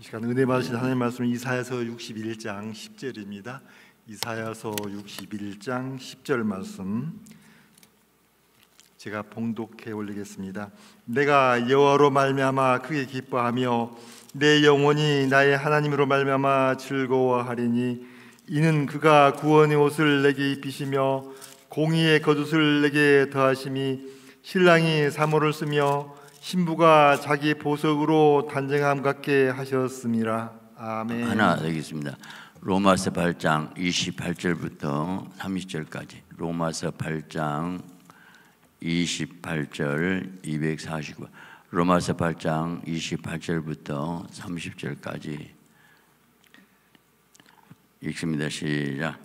이 시간 은혜 받으신 하나님 말씀 은 이사야서 61장 10절입니다. 이사야서 61장 10절 말씀 제가 봉독해 올리겠습니다. 내가 여호와로 말미암아 크게 기뻐하며 내 영혼이 나의 하나님으로 말미암아 즐거워하리니 이는 그가 구원의 옷을 내게 입히시며 공의의 거두을 내게 더하심이 신랑이 사모를 쓰며 신부가 자기 보석으로 단정함 갖게 하셨습니다. 아멘. 하나 되겠습니다. 로마서 8장 28절부터 30절까지. 로마서 8장 28절 249. 로마서 8장 28절부터 30절까지 읽습니다. 시작.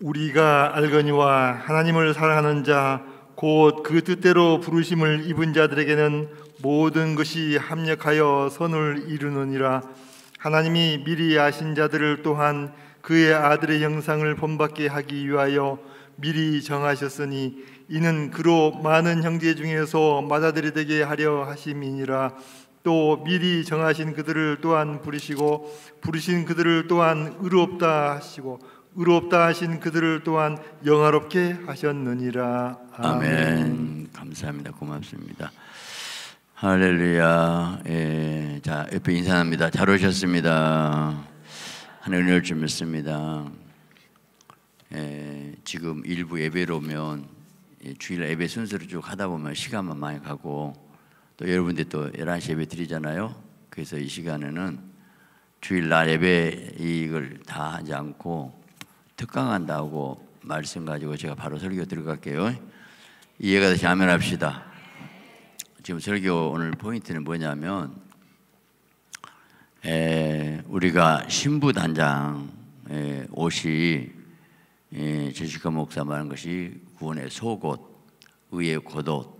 우리가 알거니와 하나님을 사랑하는 자 곧 그 뜻대로 부르심을 입은 자들에게는 모든 것이 합력하여 선을 이루느니라 하나님이 미리 아신 자들을 또한 그의 아들의 형상을 본받게 하기 위하여 미리 정하셨으니 이는 그로 많은 형제 중에서 마다들이 되게 하려 하심이니라 또 미리 정하신 그들을 또한 부르시고 부르신 그들을 또한 의롭다 하시고 의롭다 하신 그들을 또한 영화롭게 하셨느니라 아멘, 아멘. 감사합니다 고맙습니다 할렐루야. 예, 자, 옆에 인사합니다. 잘 오셨습니다. 하늘을 좀 믿습니다. 예, 지금 일부 예배로 오면 예, 주일 예배 순서를 쭉 하다 보면 시간만 많이 가고 또 여러분들 또 11시 예배 드리잖아요. 그래서 이 시간에는 주일날 예배 이익을 다 하지 않고 특강한다고 말씀 가지고 제가 바로 설교 들어갈게요. 이해가 되시 아멘합시다. 지금 설교 오늘 포인트는 뭐냐면 에, 우리가 신부 단장 옷이 예, 제시카 목사 말한 것이 구원의 속옷, 의의 겉옷,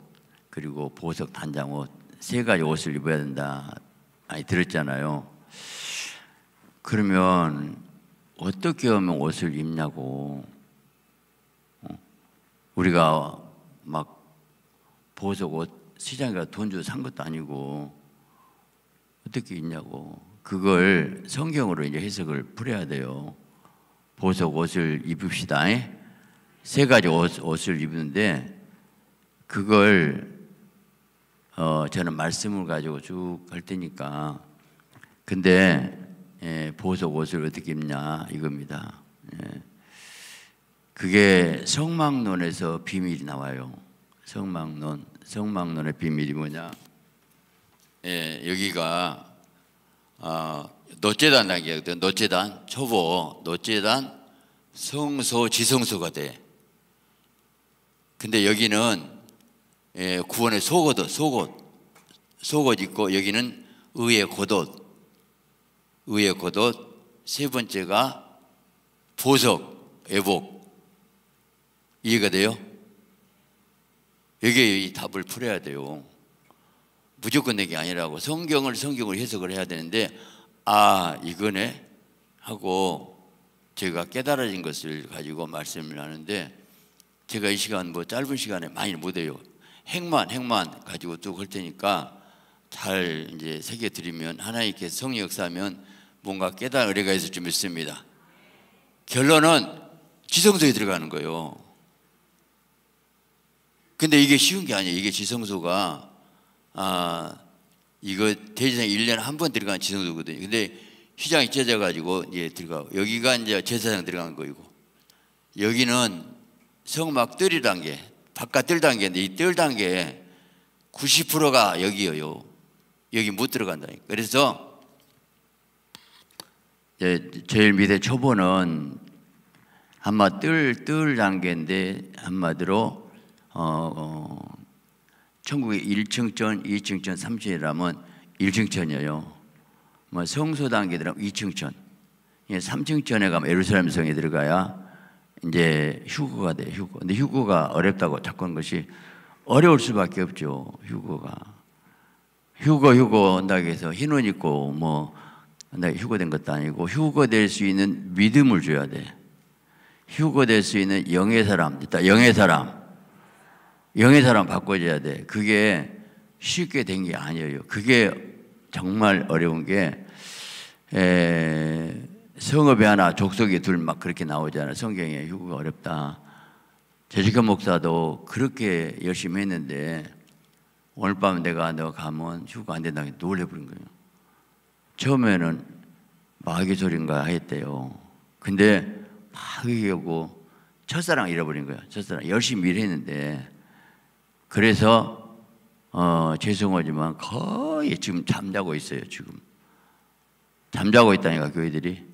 그리고 보석 단장 옷 세 가지 옷을 입어야 된다. 아니 들었잖아요. 그러면 어떻게 하면 옷을 입냐고 어? 우리가 막 보석 옷 시장에돈 주고 산 것도 아니고 어떻게 있냐고 그걸 성경으로 이제 해석을 풀어야 돼요. 보석 옷을 입읍시다. 예? 세 가지 옷, 을 입는데 그걸 어, 저는 말씀을 가지고 쭉 할 테니까 근데 예, 보석 옷을 어떻게 입냐 이겁니다. 예. 그게 성막론에서 비밀이 나와요. 성막론. 성막론의 비밀이 뭐냐? 예, 여기가 아, 노재단 이야거든 노재단 초보 노재단 성소 지성소가 돼. 근데 여기는 예, 구원의 속옷, 속옷, 속옷 있고 여기는 의의 겉옷, 의의 겉옷. 세 번째가 보석, 애복. 이해가 돼요? 여기에 이 답을 풀어야 돼요. 무조건 내게 아니라고 성경을 성경을 해석을 해야 되는데 아 이거네 하고 제가 깨달아진 것을 가지고 말씀을 하는데 제가 이 시간 뭐 짧은 시간에 많이 못해요. 핵만 핵만 가지고 쭉할 테니까 잘 이제 새겨 드리면 하나님께 성의 역사면 뭔가 깨달은 의뢰가 있을 좀 있습니다. 결론은 지성소에 들어가는 거예요. 근데 이게 쉬운 게 아니에요. 이게 지성소가 아 이거 대제사 1년에 한 번들어간 지성소거든요. 근데 휘장이 찢어져 가지고 예 들어가고 여기가 이제 제사장 들어간 거이고 여기는 성막뜰이 단계 바깥 뜰 단계인데 이 뜰 단계에 90%가 여기예요. 여기 못 들어간다니까. 그래서 제일 밑에 초보는 한마 뜰, 뜰 단계인데 한마디로 어, 어, 천국의 1층천, 2층천, 3층이라면 1층천이에요. 뭐 성소 단계들하면 2층천. 예, 3층천에 가면 예루살렘 성에 들어가야 이제 휴거가 돼, 휴거. 근데 휴거가 어렵다고 자꾸 한 것이 어려울 수밖에 없죠, 휴거가. 휴거, 휴거 한다고 해서 흰옷 입고 뭐, 휴거된 것도 아니고 휴거될 수 있는 믿음을 줘야 돼. 휴거될 수 있는 영의 사람, 영의 사람. 영의 사람 바꿔줘야 돼. 그게 쉽게 된 게 아니에요. 그게 정말 어려운 게 에, 성읍에 하나 족속에둘막 그렇게 나오잖아요. 성경에 휴구가 어렵다. 제주교 목사도 그렇게 열심히 했는데 오늘 밤 내가 너 가면 휴가 안 된다고 놀래버린 거예요. 처음에는 마귀 소린가 했대요. 근데 막이하고 첫사랑 잃어버린 거예요. 첫사랑 열심히 일했는데 그래서 어, 죄송하지만 거의 지금 잠자고 있어요. 지금 잠자고 있다니까 교회들이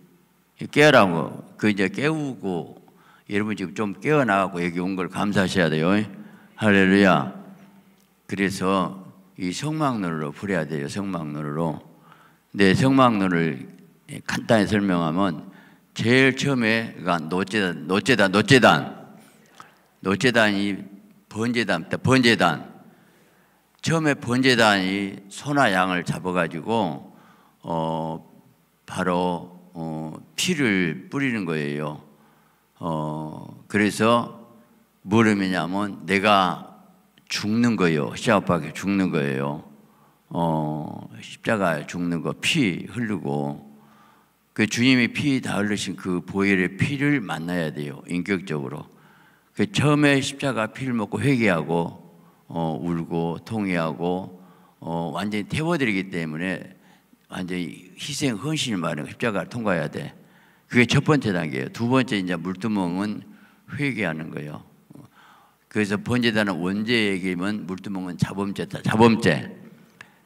깨어라고 그 이제 깨우고 여러분 지금 좀 깨어나고 여기 온 걸 감사하셔야 돼요. 할렐루야. 그래서 이 성막론으로 풀어야 돼요. 성막론으로. 근데 성막론을 간단히 설명하면 제일 처음에 그러니까 노재단, 노재단, 노재단, 노재단이 번제단입 번제단. 처음에 번제단이 소나 양을 잡아가지고 어 바로 어 피를 뿌리는 거예요. 어 그래서 뭐냐면 내가 죽는 거예요. 시아빠에 죽는 거예요. 어 십자가 죽는 거 피 흐르고 그 주님이 피다 흘리신 그 보혈의 피를 만나야 돼요. 인격적으로. 그 처음에 십자가 피를 먹고 회개하고 어, 울고 통회하고 어, 완전히 태워드리기 때문에 완전히 희생 헌신을 말하는 십자가를 통과해야 돼. 그게 첫 번째 단계예요. 두 번째 이제 물두멍은 회개하는 거예요. 그래서 번제단은 원죄에게면 물두멍은 자범죄다. 자범죄.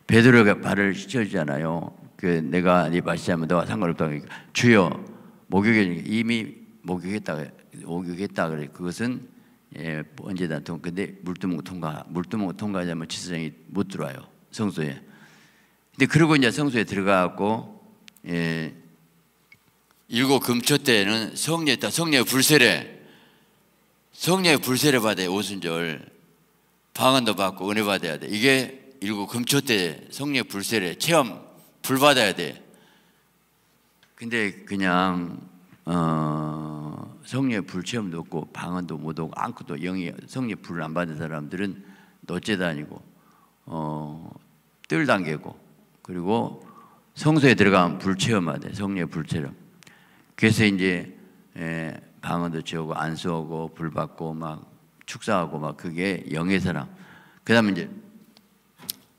베드로가 발을 씻어주잖아요. 그 내가 네 발시하면 너와 상관없다고 주여 목욕해 이미 목욕했다고 오겠다 그래. 그것은 예, 뭐 언제다 통 근데 물두멍 통과 물두멍 통과하자면 지사장이 못 들어와요 성소에. 근데 그러고 이제 성소에 들어가고 예, 일곱 금초 때는 성례 있다 성례 불세례 성례 불세례 받아야 오순절 방언도 받고 은혜 받아야 돼. 이게 일곱 금초 때 성례 불세례 체험 불 받아야 돼. 근데 그냥 어. 성령의 불체험도 없고 방언도 못 오고 앙크도 영이 성령의 불을 안 받은 사람들은 노제 다니고 어, 뜰 당기고 그리고 성소에 들어가면 불체험하대 성령의 불체험 그래서 이제 에, 예, 방언도 채우고 안수하고 불 받고 막 축사하고 막 그게 영의 사람 그 다음에 이제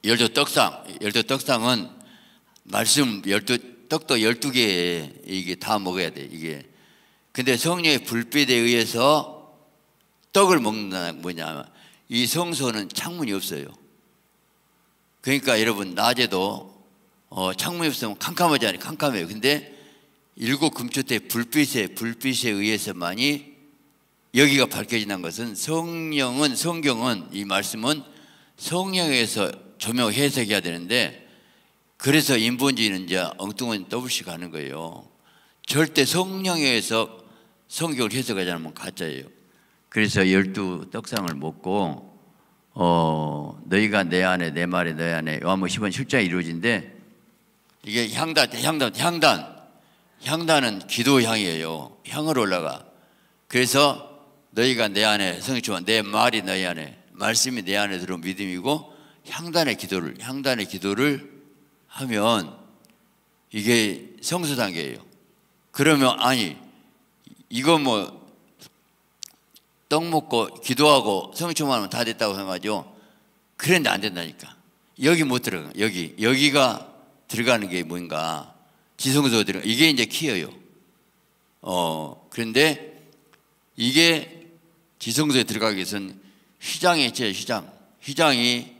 열두 떡상 열두 떡상은 말씀 열두 떡도 열두 개 이게 다 먹어야 돼 이게 근데 성령의 불빛에 의해서 떡을 먹는다는 뭐냐면 이 성소는 창문이 없어요. 그러니까 여러분 낮에도 어, 창문이 없으면 캄캄하지 않아요. 캄캄해요. 근데 일곱 금초대 불빛에 불빛에 의해서만이 여기가 밝혀진다는 것은 성령은 성경은 이 말씀은 성령에서 조명 해석해야 되는데 그래서 인본주의는 이제 엉뚱한 더블씩 하는 거예요. 절대 성령에서 성격을 해석하지 않으면 가짜예요. 그래서 열두 떡상을 먹고 어, 너희가 내 안에 내 말이 너희 안에 요한복 10번 7장 이루어진데 이게 향단 향단 향단 향단은 기도 향이에요. 향을 올라가. 그래서 너희가 내 안에 성령 내 말이 너희 안에 말씀이 내 안에 들어 믿음이고 향단의 기도를 향단의 기도를 하면 이게 성수 단계예요. 그러면 아니 이거 뭐 떡 먹고 기도하고 성취만하면 다 됐다고 생각하죠. 그런데 안 된다니까. 여기 못 들어가. 여기 여기가 들어가는 게 뭔가 지성소 들어 이게 이제 키예요. 어 그런데 이게 지성소에 들어가기 위해서는 휘장이 있죠. 휘장. 휘장이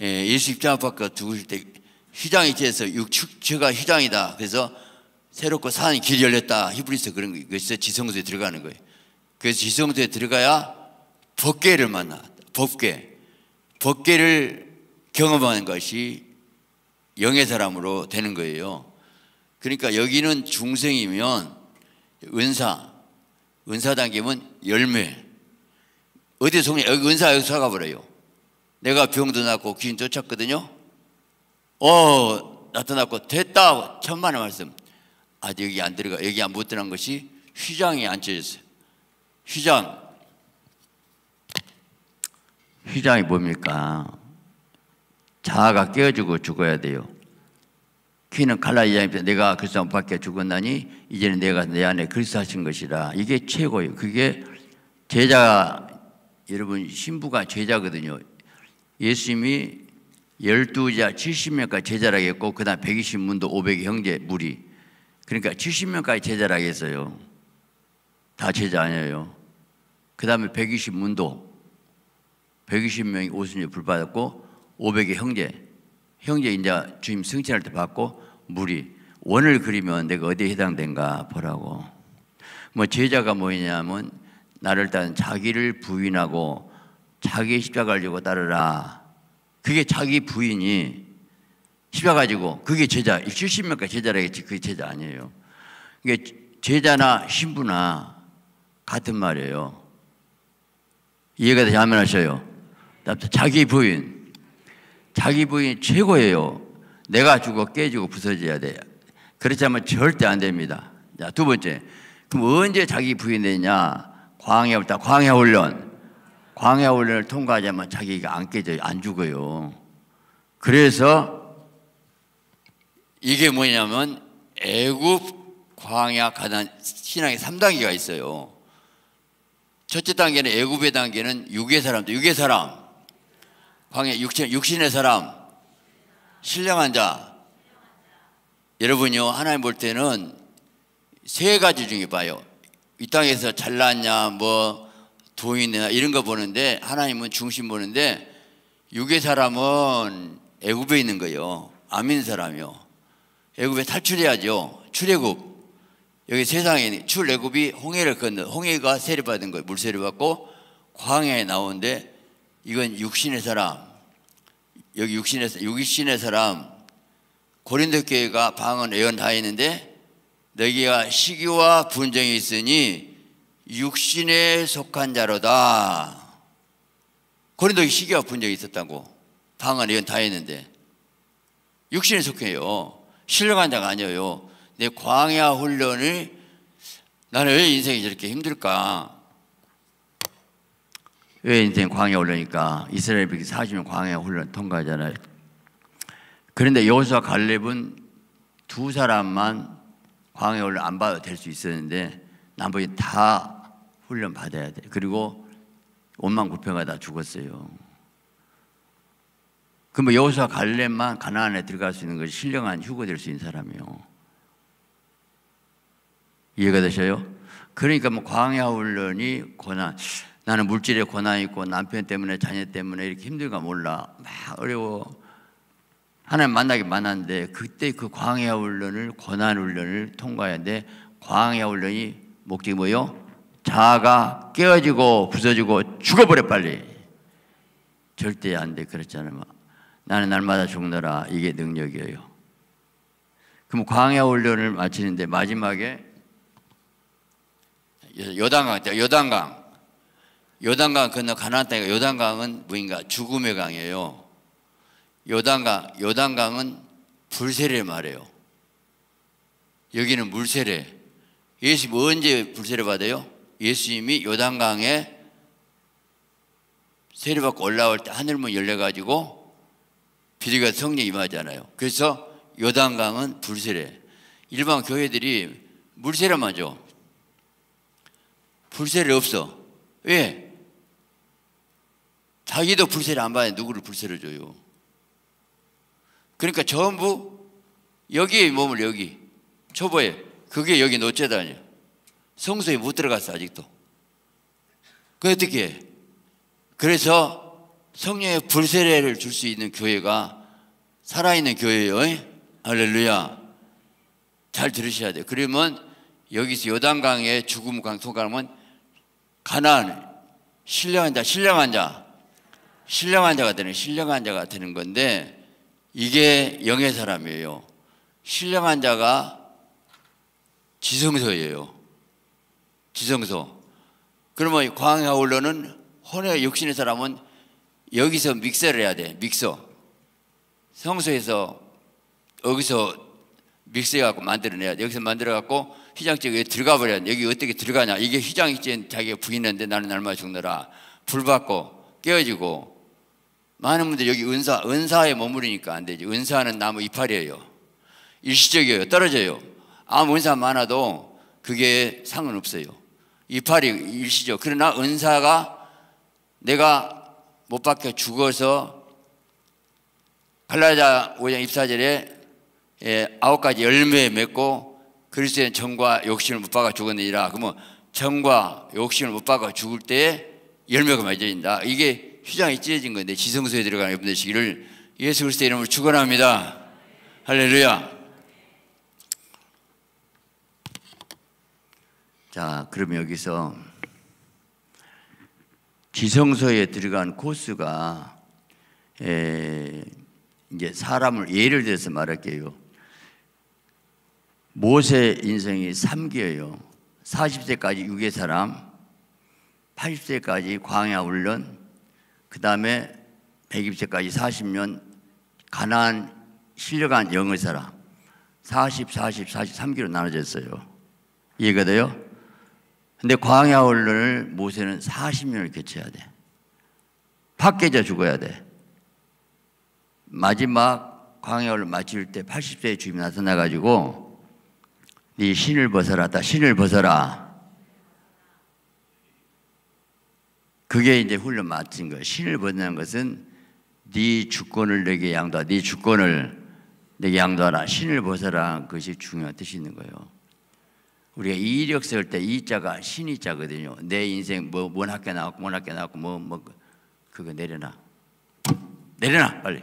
예, 예수 입장 앞에 두고 있을 때 휘장이 있서 육축체가 휘장이다. 그래서 새롭고 사는 길이 열렸다. 히브리서 그런 거 그래서 지성소에 들어가는 거예요. 그래서 지성소에 들어가야 법계를 만나. 법계. 법계를 경험하는 것이 영의 사람으로 되는 거예요. 그러니까 여기는 중생이면 은사, 은사 단계면 열매. 어디 속에 여기 은사 여기서 가버려요. 내가 병도 낫고 귀신 쫓았거든요. 어 나타났고 됐다 천만의 말씀. 아 여기 안 들어가 여기 안 붙드는 것이 휘장이 앉혀 있어요. 휘장 휘장이 뭡니까? 자아가 깨어지고 죽어야 돼요. 키는 갈라지 않으 내가 그리스도 밖에 죽었나니 이제는 내가 내 안에 그리스도 하신 것이라 이게 최고예요. 그게 제자 여러분 신부가 제자거든요. 예수님이 12자 70명까지 제자라고 했고 그다음 120문도 500 형제 무리 그러니까 70명까지 제자라겠어요. 다 제자 아니에요. 그 다음에 120문도 120명이 오순절 불 받았고 500의 형제 형제 이제 주님 승천할 때 받고 물이 원을 그리면 내가 어디에 해당된가 보라고 뭐 제자가 뭐냐면 나를 일단 자기를 부인하고 자기 의 십자가를 지고 따르라 그게 자기 부인이 십어가지고 그게 제자 70몇 가 제자라겠지 그게 제자 아니에요. 이게 제자나 신부나 같은 말이에요. 이해가 되지 않으면 하셔요. 자기 부인. 자기 부인 이 최고예요. 내가 죽어 깨지고 부서져야 돼. 그렇지 않으면 절대 안 됩니다. 자, 두 번째. 그럼 언제 자기 부인 되냐? 광야 올다 광야 훈련. 광야 훈련을 통과하자면 자기가 안 깨져요. 안 죽어요. 그래서 이게 뭐냐면 애굽 광야 가난 신앙의 3단계가 있어요. 첫째 단계는 애굽의 단계는 육의 사람들, 육의 사람, 광야 육신, 육신의 사람, 신령한 자. 여러분요 하나님 볼 때는 세 가지 중에 봐요. 이 땅에서 잘났냐, 뭐 도인이나 이런 거 보는데 하나님은 중심 보는데 육의 사람은 애굽에 있는 거예요. 아민 사람이요. 애굽에 탈출해야죠. 출애굽. 여기 세상에 출애굽이 홍해를 건너 홍해가 세례받은 거예요. 물세례 받고 광해에 나오는데 이건 육신의 사람. 여기 육신의 육신의 사람. 고린도 교회가 방언 애언다했는데 너희가 시기와 분쟁이 있으니 육신에 속한 자로다. 고린도 시기와 분쟁이 있었다고 방언 애언 다 했는데 육신에 속해요. 실력한 자가 아니에요. 내 광야 훈련을 나는 왜 인생이 저렇게 힘들까? 왜 인생 광야 훈련일까? 이스라엘 백이 40년 광야 훈련 통과하잖아요. 그런데 여호수아 갈렙은 두 사람만 광야 훈련 안 받아도 될 수 있었는데 나머지 다 훈련 받아야 돼. 그리고 원만 굽혀가 다 죽었어요. 그러면 뭐 여호사 갈렙만 가나안에 들어갈 수 있는 것이 신령한 휴거 될수 있는 사람이요. 이해가 되셔요? 그러니까 뭐 광야 훈련이 고난 나는 물질에 고난 있고 남편 때문에 자녀 때문에 이렇게 힘들까 몰라 막 어려워 하나님 만나기 만났데 그때 그 광야 훈련을 고난 훈련을 통과해야데 광야 훈련이 목적이 뭐요? 자아가 깨어지고 부서지고 죽어버려 빨리 절대 안돼 그랬잖아요 나는 날마다 죽느라 이게 능력이에요. 그럼 광야 훈련을 마치는데 마지막에 요단강 때 요단강 요단강 건너 가나안 땅이 요단강은 뭐인가 죽음의 강이에요. 요단강 요단강은 불세례 말이요 여기는 물세례. 예수 언제 불세례 받아요? 예수님이 요단강에 세례받고 올라올 때 하늘문 열려가지고 비리가 성령 이 임하잖아요. 그래서 요단강은 불세례. 일반 교회들이 물세례만 줘. 불세례 없어. 왜? 자기도 불세례 안 받아요. 누구를 불세례 줘요. 그러니까 전부 여기에 몸을 여기. 초보에. 그게 여기 노제다니요 성소에 못 들어갔어, 아직도. 그 어떻게 해? 그래서 성령의 불세례를 줄 수 있는 교회가 살아있는 교회예요. 할렐루야. 잘 들으셔야 돼요. 그러면 여기서 요단강의 죽음 강통감은 가난, 신령한 자, 신령한 자, 신령한 자가 되는, 신령한 자가 되는 건데 이게 영의 사람이에요. 신령한 자가 지성소예요. 지성소. 그러면 광야올로는 혼의 육신의 사람은 여기서 믹서를 해야 돼. 믹서. 성소에서 여기서 믹서해갖고 만들어내야 돼. 여기서 만들어갖고 휘장지에 들어가 버려야 돼. 여기 어떻게 들어가냐. 이게 휘장지에 자기가 부인했는데 나는 얼마 죽느라. 불받고 깨어지고. 많은 분들 여기 은사, 은사에 머무르니까 안 되지. 은사는 나무 이파리예요. 일시적이에요. 떨어져요. 아무 은사 많아도 그게 상관없어요. 이파리 일시죠. 그러나 은사가 내가 못 박혀 죽어서 갈라자 5장 24절에 예, 아홉 가지 열매 맺고 그리스의 정과 욕심을 못 박아 죽었느니라. 그러면 정과 욕심을 못 박아 죽을 때 열매가 맺어진다. 이게 휴장이 찢어진 건데 지성소에 들어가는 여러분들시기를 예수 그리스도 이름으로 축원합니다. 할렐루야. 자, 그럼 여기서 지성서에 들어간 코스가 예, 이제 사람을 예를 들어서 말할게요. 모세 인생이 3개예요. 40세까지 유괴 사람, 80세까지 광야 훈련, 그 다음에 120세까지 40년 가난 실려간 영의 사람, 40, 40, 43기로 나눠졌어요. 이해가 돼요? 근데 광야 훈련을 모세는 40년을 개최해야 돼. 밖에져 죽어야 돼. 마지막 광야 훈련 마칠 때 80세의 주님이 나타나가지고 네 신을 벗어라. 다 신을 벗어라. 그게 이제 훈련 마친 거예 신을 벗는 것은 네 주권을 내게 양도하네 주권을 내게 양도하라. 신을 벗어라. 그것이 중요한 뜻이 있는 거예요. 우리가 이력 쓸때 이자가 신이자거든요. 내 인생 뭐뭔 학교 나왔고 뭔 학교 나왔고 뭐뭐 뭐, 그거 내려놔. 내려놔 빨리.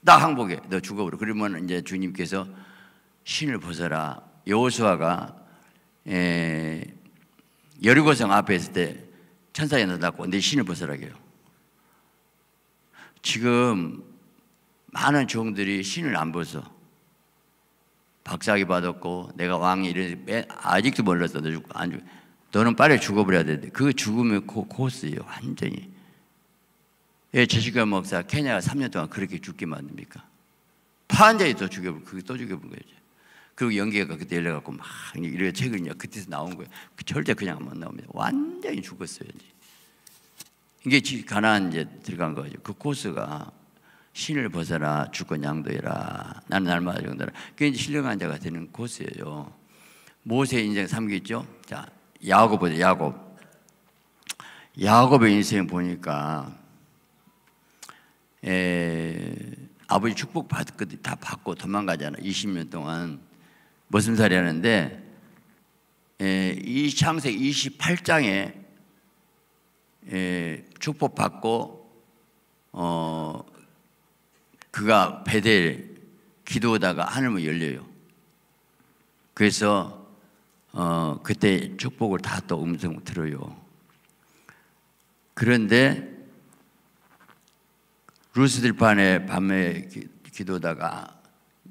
나 항복해. 너 죽어버려. 그러면 이제 주님께서 신을 벗어라. 여호수아가 여리고성 앞에 있을 때 천사에 나타났고 내 신을 벗어라게요. 지금 많은 종들이 신을 안 벗어. 박사학위 받았고 내가 왕이 이래 아직도 몰랐어. 너 죽, 안 죽. 너는 빨리 죽어버려야 돼. 그 죽음의 코, 스예요 완전히. 예, 제시교 목사 케냐가 3년 동안 그렇게 죽게 만듭니까? 판자에 또 죽여버려. 그게 또 죽여버린 그리고 연기가 그때 열려갖고 막이렇 책을 그때서 나온 거예요. 그 절대 그냥 못 나옵니다. 완전히 죽었어요. 이제. 이게 가난 이제 들어간 거죠. 그 코스가 신을 벗어라 죽은 양도해라 나는 날마다 정도라 그게 신령한 자가 되는 곳이에요 모세의 인생 삼기죠 있자 야곱 보자 야곱 야곱의 인생 보니까 에, 아버지 축복 받거든 다 받고 도망가잖아 20년 동안 머슴살이 하는데 에, 이 창세 28장에 에, 축복 받고 어 그가 베델 기도하다가 하늘문 열려요. 그래서 어, 그때 축복을 다 또 음성 들어요. 그런데 루스들판에 밤에 기도다가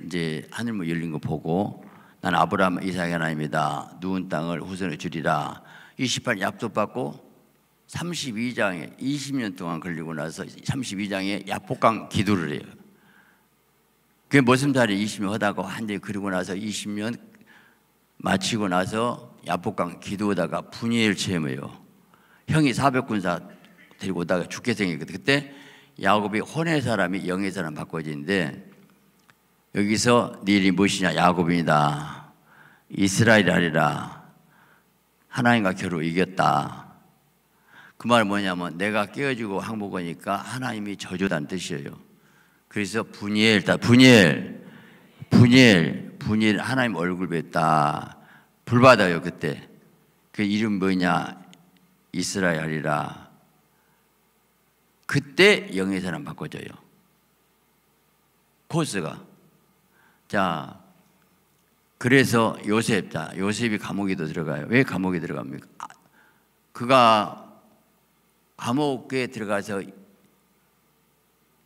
이제 하늘문 열린 거 보고 난 아브라함 이삭 하나님이다. 누운 땅을 후손에 주리라. 이시 약속받고 32장에 20년 동안 걸리고 나서 32장에 약복강 기도를 해요. 그게 모슴살이 20년 하다가 완전히 그리고 나서 20년 마치고 나서 야복강 기도하다가 분이엘 체험해요. 형이 400군사 데리고 오다가 죽게 생겼거든. 그때 야곱이 혼의 사람이 영의 사람 바꿔지는데 여기서 네 일이 무엇이냐? 야곱이다. 이스라엘 하리라. 하나님과 결혼 이겼다. 그 말 뭐냐면 내가 깨어지고 항복하니까 하나님이 저주단 뜻이에요. 그래서 분이엘다 분이엘 분이엘 분이엘 하나님 얼굴 뵀다 불 받아요 그때 그 이름 뭐냐 이스라엘이라 그때 영의 사람 바꿔줘요 코스가 자 그래서 요셉 자 요셉이 감옥에 들어가요 왜 감옥에 들어갑니까 아, 그가 감옥에 들어가서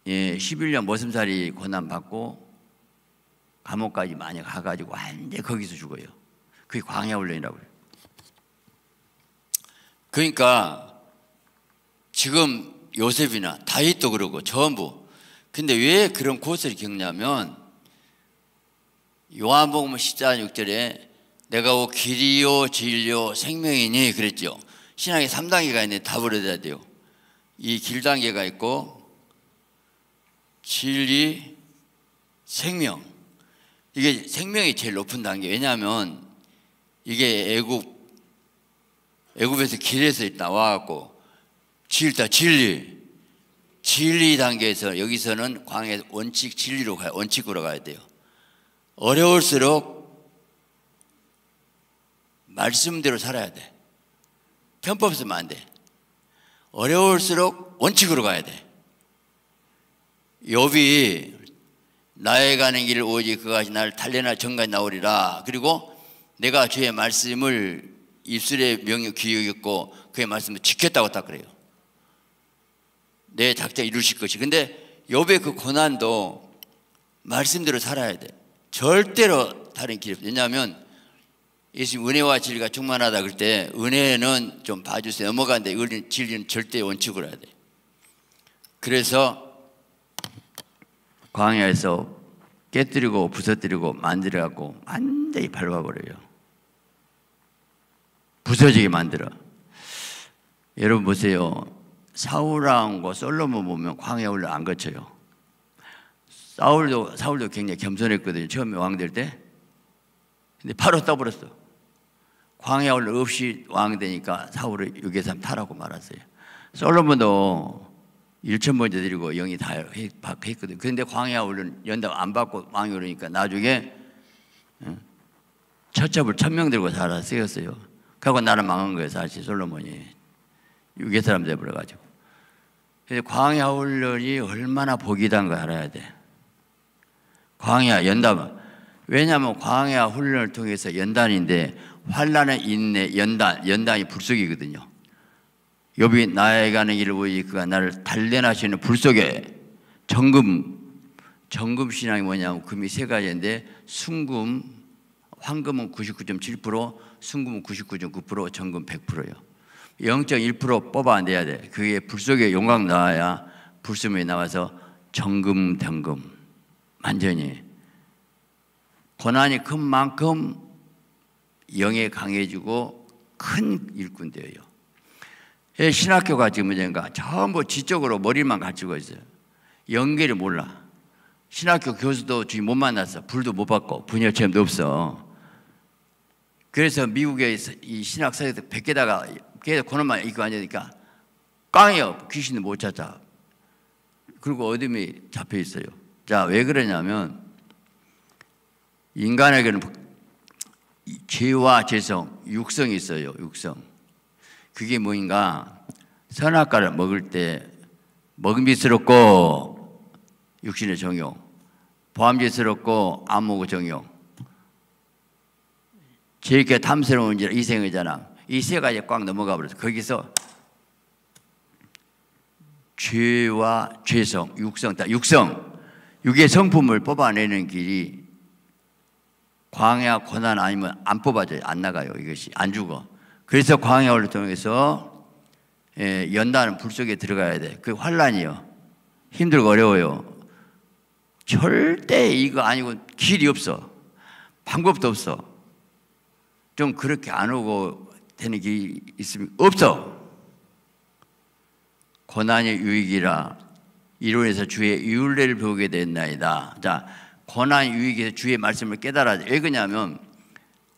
예, 11년 모슴살이 고난받고 감옥까지 많이 가가지고 완전 거기서 죽어요. 그게 광야훈련이라고 요 그러니까 지금 요셉이나 다윗도 그러고 전부. 근데 왜 그런 고스를 겪냐면 요한복음 14장 6절에 내가 오 길이요 진리요 생명이니 그랬죠. 신앙의 3단계가 있는데 답을 해야 돼요. 이 길 단계가 있고 진리, 생명. 이게 생명이 제일 높은 단계. 왜냐하면 이게 애국 애굽에서 길에서 나 와갖고 일단 진리, 진리 단계에서 여기서는 광해 원칙 진리로 가요. 원칙으로 가야 돼요. 어려울수록 말씀대로 살아야 돼. 편법 쓰면 안 돼. 어려울수록 원칙으로 가야 돼. 욥이 나의 가는 길 오직 그가 시날 달래나 정가 나오리라. 그리고 내가 주의 말씀을 입술에 명령 기억했고 그의 말씀을 지켰다고 딱 그래요. 내 작자 이루실 것이. 근데 욥의 그 고난도 말씀대로 살아야 돼. 절대로 다른 길이 없어. 왜냐하면 예수님 은혜와 진리가 충만하다 그럴 때 은혜는 좀 봐주세요. 넘어가는데 진리는 절대 원칙으로 해야 돼. 그래서 광야에서 깨뜨리고 부서뜨리고 만들어갖고 완전히 밟아버려요. 부서지게 만들어. 여러분 보세요. 사울왕과 솔로몬 보면 광야 훈련 안 거쳐요. 사울도 사울도 굉장히 겸손했거든요. 처음에 왕 될 때. 근데 바로 떠버렸어. 광야 훈련 없이 왕 되니까 사울을 6.23 타라고 말았어요. 솔로몬도 1천 번째 드리고 영이 다 했거든. 그런데 광야 올른 연답 안 받고 왕이 오르니까 나중에 어, 첫첩을 천명 들고 살아 쓰였어요. 그리고 나는 망한 거예요 사실 솔로몬이 유괴 사람 돼버려가지고. 그래서 광야 올른이 얼마나 복이 단걸 알아야 돼. 광야 연담 왜냐하면 광야 훈련을 통해서 연단인데 환란의 인내 연단 연단이 불쑥이거든요. 여비 나에 가는 일부이 그가 나를 단련하시는 불 속에 정금 정금 신앙이 뭐냐면 금이 세 가지인데 순금 황금은 99.7% 순금은 99.9% 정금 100%예요. 0.1% 뽑아내야 돼. 그게 불 속에 용광 나와야 불수명이 나와서 정금 당금 완전히 고난이 큰 만큼 영에 강해지고 큰 일꾼 되어요. 예, 신학교가 지금 문제인가? 전부 지적으로 머리만 가지고 있어요. 연계를 몰라. 신학교 교수도 지금 못 만났어. 불도 못 받고 분열 체험도 없어. 그래서 미국의 이 신학 사에서 1 0개다가 계속 고난만 있고 앉으니까 꽝이요. 귀신을 못 찾아. 그리고 어둠이 잡혀 있어요. 자, 왜 그러냐면 인간에게는 죄와 죄성, 육성이 있어요. 육성. 그게 뭐인가? 선악과를 먹을 때 먹음직스럽고 육신의 정욕, 보함직스럽고 안목의 정욕, 제게탐스러운 이생이잖아. 이세 가지 꽉 넘어가 버렸어. 거기서 죄와 죄성, 육성, 다 육성, 육의 성품을 뽑아내는 길이 광야 고난 아니면 안 뽑아져요. 안 나가요. 이것이 안 죽어. 그래서 광야를 통해서 예, 연단은 불 속에 들어가야 돼. 그게 환란이요. 힘들고 어려워요. 절대 이거 아니고 길이 없어. 방법도 없어. 좀 그렇게 안 오고 되는 게 있으면 없어. 고난의 유익이라 이론에서 주의 유례를 배우게 됐나이다. 자, 고난 의 유익에서 주의 말씀을 깨달아야 왜 그냐면 러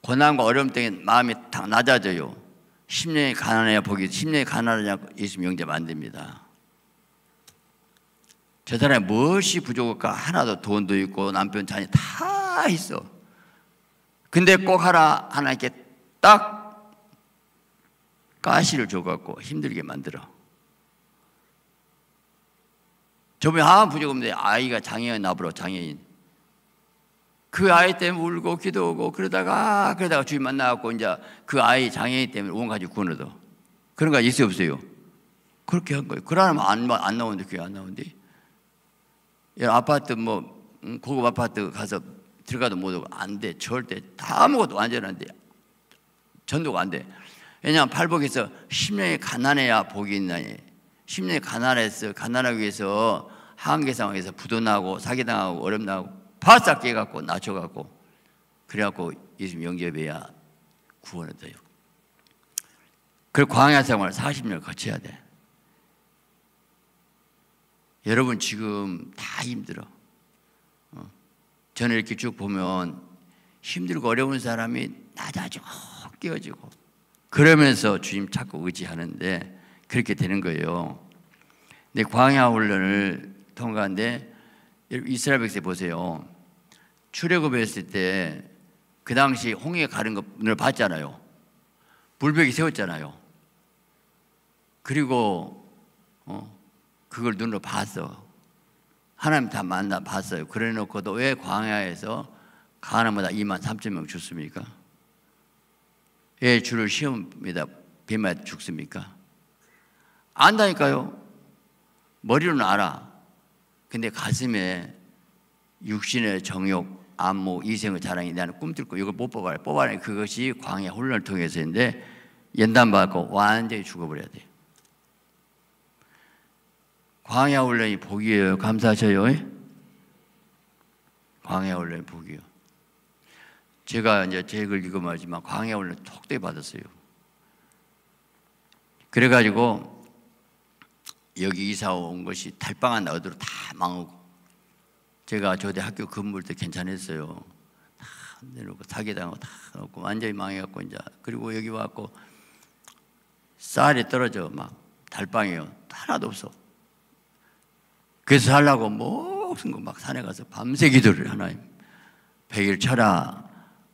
고난과 어려움 때문에 마음이 다 낮아져요. 심령이 가난해야 복이 심령이 가난하냐 예수 영접 안 됩니다. 저 사람이 무엇이 부족할까 하나도 돈도 있고 남편 자녀 다 있어. 근데 꼭 하나 하나님께 딱 가시를 줘갖고 힘들게 만들어. 저번에 아 부족한데 아이가 장애인 나보러 장애인 그 아이 때문에 울고 기도하고 그러다가 아, 그러다가 주인 만나갖고 이제 그 아이 장애인 때문에 온 가지고 구원도 그런 거 있어요 없어요? 그렇게 한 거예요. 그러면 안, 안 나오는데 그게 안 나오는데 예, 아파트 뭐 음, 고급 아파트 가서 들어가도 못 오고 안 돼. 절대 다 아무것도 완전 한데 전도가 안 돼. 왜냐하면 팔복에서 10년이 가난해야 복이 있나니 10년이 예. 가난해서 가난하기 위해서 한계 상황에서 부도나고 사기당하고 어렵나고 바싹 깨갖고 낮춰갖고 그래갖고 예수 영접해야 구원을 돼요. 그 광야 생활 40년 거쳐야 돼. 여러분 지금 다 힘들어. 어. 저는 이렇게 쭉 보면 힘들고 어려운 사람이 낮아지고 깨어지고 그러면서 주님 찾고 의지하는데 그렇게 되는 거예요. 근데 광야 훈련을 통과한데 이스라엘 백세 보세요. 출애굽 했을 때 그 당시 홍해 가는 것을 봤잖아요. 불벽이 세웠잖아요. 그리고 어, 그걸 눈으로 봤어. 하나님 다 만나 봤어요. 그래 놓고도 왜 광야에서 가나마다 2만 3천 명 죽습니까? 왜 주를 시험입니다 뱀에 죽습니까? 안다니까요. 머리로는 알아. 근데 가슴에 육신의 정욕, 안모 이생의 자랑이 나는 꿈틀고 이걸 못 뽑아요. 뽑아내 그것이 광야 혼란을 통해서인데 연단받고 완전히 죽어버려야 돼요. 광야 훈련이 복이에요. 감사하셔요. 광야 훈련이 복이요. 제가 이제 책을 읽으면 알지만 광야 훈련 톡대 받았어요. 그래가지고 여기 이사 온 것이 탈방한 어디로 다 망하고 제가 저대 학교 건물 할때 괜찮았어요. 다 내놓고 사기당하고 다 놓고 완전히 망해갖고 이제 그리고 여기 와갖고 쌀이 떨어져 막달방이에요 하나도 없어. 그래서 살라고 뭐 없은 거막 산에 가서 밤새 기도를 하나님 백일 쳐라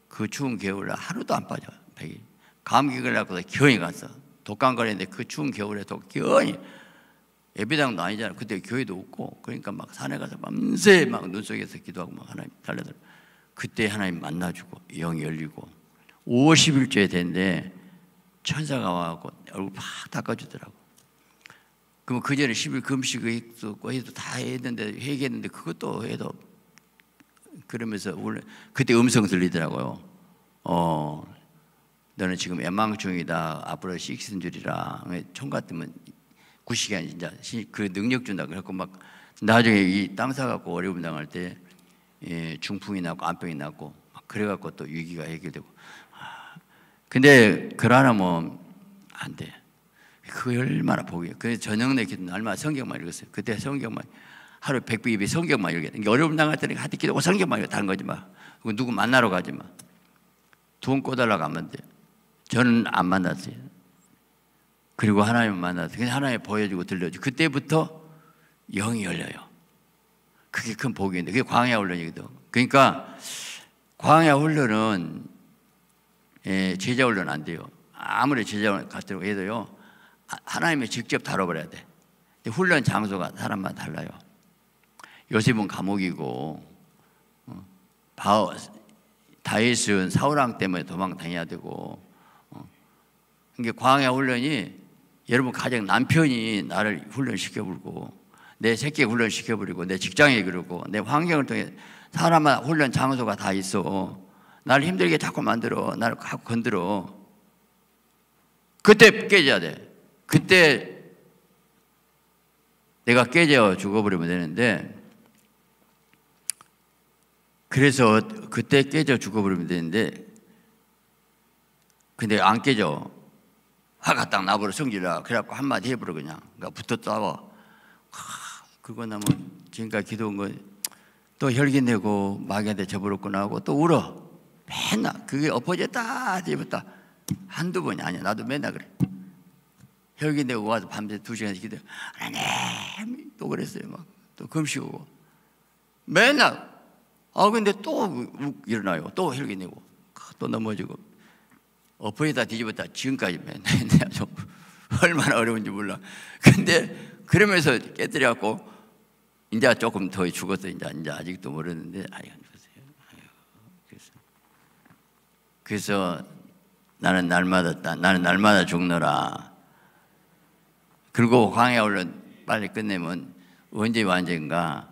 그 추운 겨울에 하루도 안 빠져 백일 감기 걸려갖고 겨이 갔어 독감 걸렸는데 그 추운 겨울에 독 겨이 예배당도 아니잖아요. 그때 교회도 없고 그러니까 막 산에 가서 밤새 막 눈속에서 기도하고 막 하나님 달려들. 그때 하나님 만나주고 영이 열리고 5월 10일째 됐는데 천사가 와갖고 얼굴 팍 닦아주더라고. 그럼 그 전에 10일 금식도 해도 다 했는데 회개했는데 그것도 해도 그러면서 원래 그때 음성 들리더라고요. 어, 너는 지금 애망 중이다. 앞으로 식신 줄이라. 총같 때면 9시간 그 진짜 그 능력 준다 그래갖고 막 나중에 이 땅 사갖고 어려움 당할 때 예, 중풍이 나고안병이 났고 막 그래갖고 또 위기가 해결되고 아, 근데 그러나뭐 안 돼. 그게 얼마나 보기에요그 저녁 내 기도 얼마 나 성경만 읽었어요. 그때 성경만 하루 백부 입에 성경만 읽게. 그러니게 어려움 당할 때는 하디 기도 성경만 읽어 다른 거지 마. 누구 만나러 가지 마. 돈 꿔달라고 하면 돼. 저는 안 만났어요. 그리고 하나님을 만나서 그냥 하나님 보여주고 들려주고 그때부터 영이 열려요. 그게 큰 복인데 그게 광야 훈련이기도. 그러니까 광야 훈련은 예, 제자 훈련 안 돼요. 아무리 제자 같다고 해도요 하나님이 직접 다뤄버려야 돼. 훈련 장소가 사람마다 달라요. 요셉은 감옥이고 어, 바오 다윗은 사울왕 때문에 도망 다녀야 되고 어, 그러니까 광야 훈련이 여러분 가장 남편이 나를 훈련시켜버리고 내 새끼 훈련시켜버리고 내 직장에 그러고 내 환경을 통해 사람마다 훈련 장소가 다 있어. 나를 힘들게 자꾸 만들어. 나를 자꾸 건드려. 그때 깨져야 돼. 그때 내가 깨져 죽어버리면 되는데 그래서 그때 깨져 죽어버리면 되는데 근데 안 깨져. 화가 딱 나버려 성질이라 그래갖고 한마디 해버려 그냥 그러니까 붙어 싸워 그거 나면 지금까지 기도한 거 또 혈기내고 마귀한테 져버렸구나 하고 또 울어 맨날 그게 엎어졌다 집었다 한두 번이 아니야 나도 맨날 그래 혈기내고 와서 밤새 두 시간씩 기도 하나님 네. 또 그랬어요 막 또 금식오고 맨날 아 근데 또 일어나요 또 혈기내고 또 넘어지고 엎어에다 뒤집었다 지금까지 맨날 네, 네, 얼마나 어려운지 몰라. 근데 그러면서 깨뜨려갖고 이제 조금 더 죽었어. 이제, 이제 아직도 모르는데 아예 안 죽었어요. 그래서. 나는 날마다 나는 날마다 죽느라. 그리고 광해 얼른 빨리 끝내면 언제 완전인가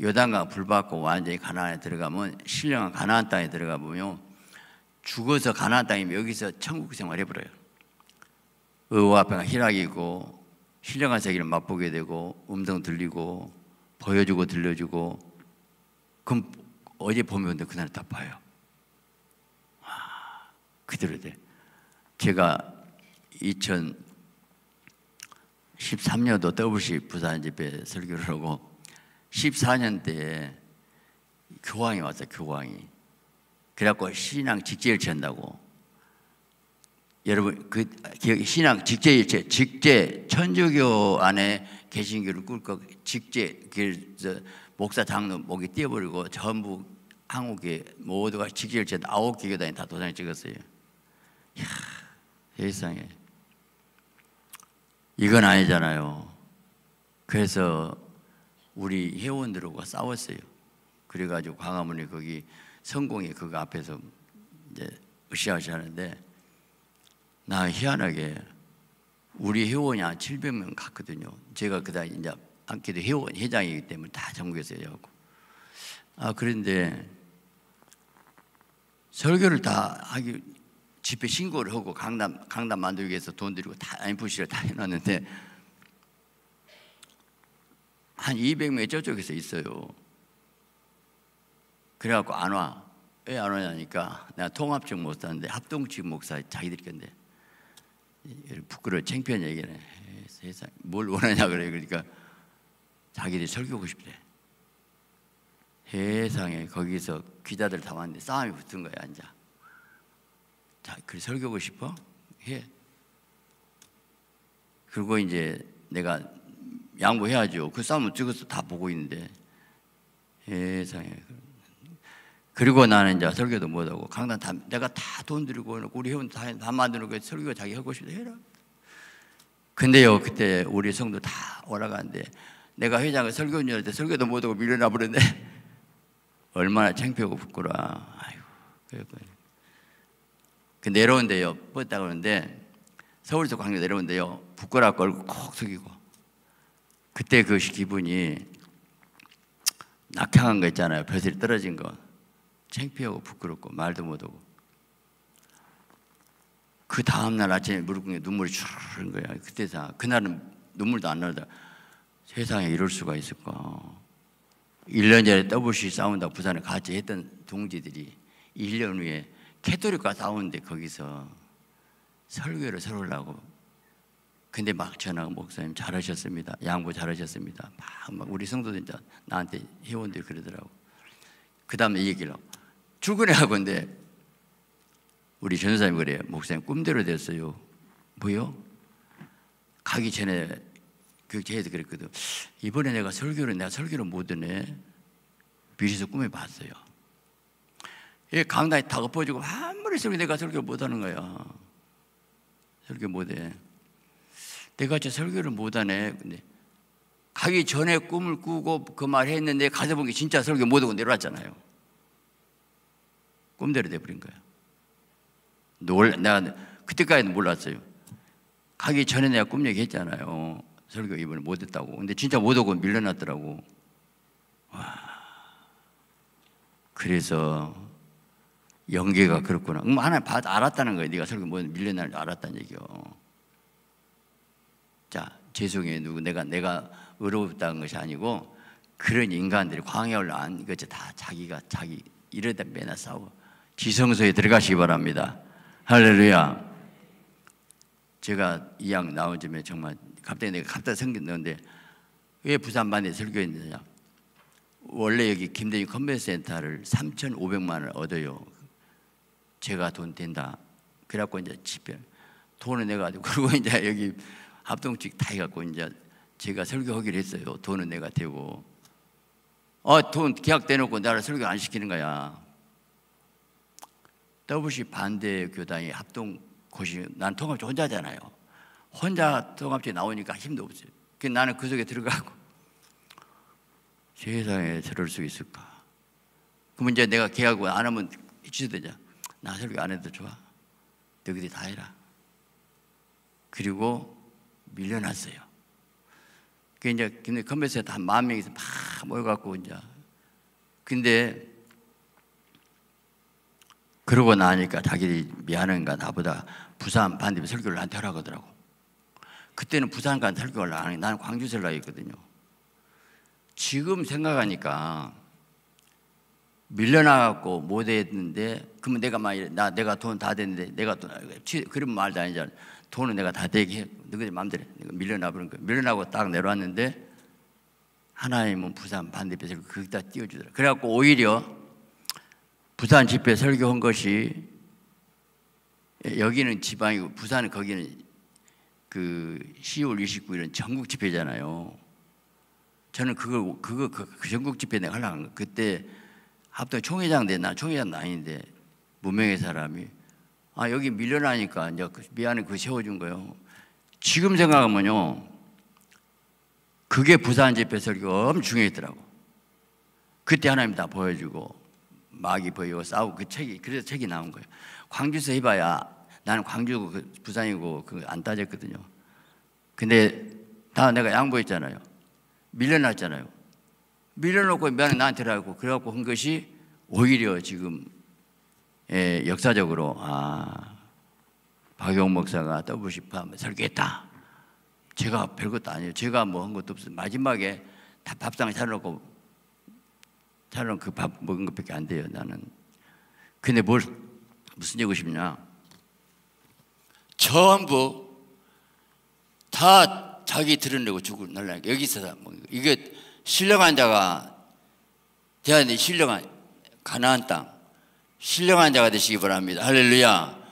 요단강 불 받고 완전히 가나안에 들어가면 신령한 가나안 땅에 들어가 보면 죽어서 가나안 땅이 여기서 천국 생활해 버려요. 의와 앞에가 희락이고 신령한 세계를 맛보게 되고 음성 들리고 보여주고 들려주고 그럼 어제 보면 데 그날 다 봐요. 와, 그대로 돼. 제가 2013년도 WC 부산 집에 설교를 하고 14년 때에 교황이 왔어요. 교황이 그래갖고 신앙 직제일체한다고. 여러분 그 신앙 직제일체 직제 천주교 안에 개신교를 꿀꺽 직제 목사 장로 목이 띄어버리고 전부 한국의 모두가 직제일체 아홉 개교단이 다 도장을 찍었어요. 이야 세상에 이건 아니잖아요. 그래서 우리 회원들과 싸웠어요. 그래가지고 광화문에 거기 성공이 그 앞에서 이제 으쌰으쌰하는데 나 희한하게 우리 회원이 한 700명 갔거든요. 제가 그다음 이제 안기도 회원 회장이기 때문에 다 전국에서 해갖고 아 그런데 설교를 다 하기 집회 신고를 하고 강남 강남 만들기 위해서 돈 들이고 다 인프시를 다 해놨는데 한 200명이 저쪽에서 있어요. 그래갖고 안 와. 왜안 오냐니까 내가 통합직 목사인데 합동직 목사 자기들끼인데 부끄러워 창피한 얘기네. 세상 뭘 원하냐 그래 그러니까 자기들이 설교하고 싶대. 세상에 거기서 기자들다 왔는데 싸움이 붙은 거야 앉아. 자, 그래 설교하고 싶어? 해. 그리고 이제 내가 양보해야죠. 그 싸움을 찍어서 다 보고 있는데 세상에 그리고 나는 이제 설교도 못하고 강단 다 내가 다 돈 들이고 우리 회원 다, 다 만들고 설교 자기 하고 싶다 해라. 근데요 그때 우리 성도 다 오라가는데 내가 회장을 설교인줄 때 설교도 못하고 밀려나 버렸네. 얼마나 창피하고 부끄러. 아이고. 그 내려온대요. 뻗다 그러는데 서울에서 광주 내려온대요. 부끄럽고 얼굴 콕 숙이고. 그때 그 기분이 낙향한 거 있잖아요. 벼슬이 떨어진 거. 창피하고 부끄럽고 말도 못하고 그 다음날 아침에 무릎 꿇는 눈물이 주르는 거야 그때서 그날은 눈물도 안 나다 세상에 이럴 수가 있을까 1년 전에 WC 싸운다 부산에 같이 했던 동지들이 1년 후에 캐토리과싸운는데 거기서 설교를 서라고 근데 막 전화가 목사님 잘하셨습니다. 양보 잘하셨습니다. 막, 막 우리 성도들 나한테 회원들 그러더라고. 그 다음에 얘기를 하고 죽근해라고 근데 우리 전사님이 그래요. 목사님 꿈대로 됐어요. 뭐요? 가기 전에 교육제에서 그랬거든. 이번에 내가 설교를 내가 설교를 못 듣네. 미리서 꿈에 봤어요. 이 강단이 다 엎어지고 아무리 설교 내가 설교 못하는 거야. 설교 못해. 내가 저 설교를 못하네. 근데 가기 전에 꿈을 꾸고 그 말 했는데 가서 보니 진짜 설교 못하고 내려왔잖아요. 꿈대로 돼버린 거야. 놀, 내가 그때까지는 몰랐어요. 가기 전에 내가 꿈 얘기했잖아요. 설교 이번에 못했다고. 근데 진짜 못 오고 밀려났더라고. 와. 그래서 연계가 그렇구나. 음, 하나 받, 알았다는 거예요. 네가 설교 뭐 밀려날 줄 알았다는 얘기요. 자, 죄송해요. 누구 내가 내가 의롭다는 것이 아니고 그런 인간들이 광야를 안 그저 다 자기가 자기 이러다 맨날 싸워. 기성소에 들어가시기 바랍니다. 할렐루야. 제가 이 양 나온 점에 정말 갑자기 내가 갖다 기 생겼는데 왜 부산반에 설교했느냐. 원래 여기 김대중 컨벤센터를 3,500만 원을 얻어요. 제가 돈 된다. 그래갖고 이제 집에 돈을 내가지고 그리고 이제 여기 합동측 다 해갖고 이제 제가 설교하기로 했어요. 돈은 내가 대고. 아, 돈계약대 놓고 나를 설교 안 시키는 거야. 더 WC 반대 교단이 합동 고시 난 통합체 혼자잖아요. 혼자 통합체 나오니까 힘도 없어요. 나는 그 속에 들어가고 세상에 저럴 수 있을까? 그문제 내가 계약을 안 하면 취소되자. 나 설교 안 해도 좋아. 너희들이 다 해라. 그리고 밀려났어요. 그 이제 근데 컨벤션에 한만 명이서 막 모여갖고 이제 근데 그러고 나니까 자기들이 미안한가 나보다 부산 반대편 설교를 나한테 하라고 하더라고. 그때는 부산 간 설교를 안 하니 나는 광주 설교가 거든요 지금 생각하니까 밀려나갖고 못했는데 그러면 내가 막나 내가 돈 다 됐는데 내가 돈 그런 말도 아니잖아. 돈은 내가 다 되게 해. 너희들 마음대로 밀려나 버린 거야. 밀려나고 딱 내려왔는데 하나님은 부산 반대편 설교 거기다 띄워주더라. 그래갖고 오히려 부산 집회 설교한 것이 여기는 지방이고 부산은 거기는 그 10월 29일은 전국 집회잖아요. 저는 그거 그거 그, 전국 집회 내가 하려고 그때 합동 총회장 됐나 총회장 아닌데 무명의 사람이 아 여기 밀려나니까 이제 그 미안해 그 세워준 거요. 지금 생각하면요 그게 부산 집회 설교 엄청 중요했더라고. 그때 하나님 다 보여주고 막이 보이고 싸우고 그 책이 그래서 책이 나온 거예요. 광주에서 해봐야 나는 광주고 그 부산이고 그 안 따졌거든요. 근데 다 내가 양보했잖아요. 밀려났잖아요. 밀려놓고 면은 나한테라고 그래갖고 한 것이 오히려 지금 예, 역사적으로 아 박영 목사가 WCP 하면 설계했다. 제가 별것도 아니에요. 제가 뭐 한 것도 없어요. 마지막에 다 밥상에 차려놓고 사람 그밥 먹은 것밖에 안 돼요 나는. 근데 뭘 무슨 얘기고 싶냐? 전부 다 자기 드러내고 죽을 날라 여기서 다 뭐, 이게 신령한 자가 대한의 신령한 가나안 땅 신령한 자가 되시기 바랍니다. 할렐루야.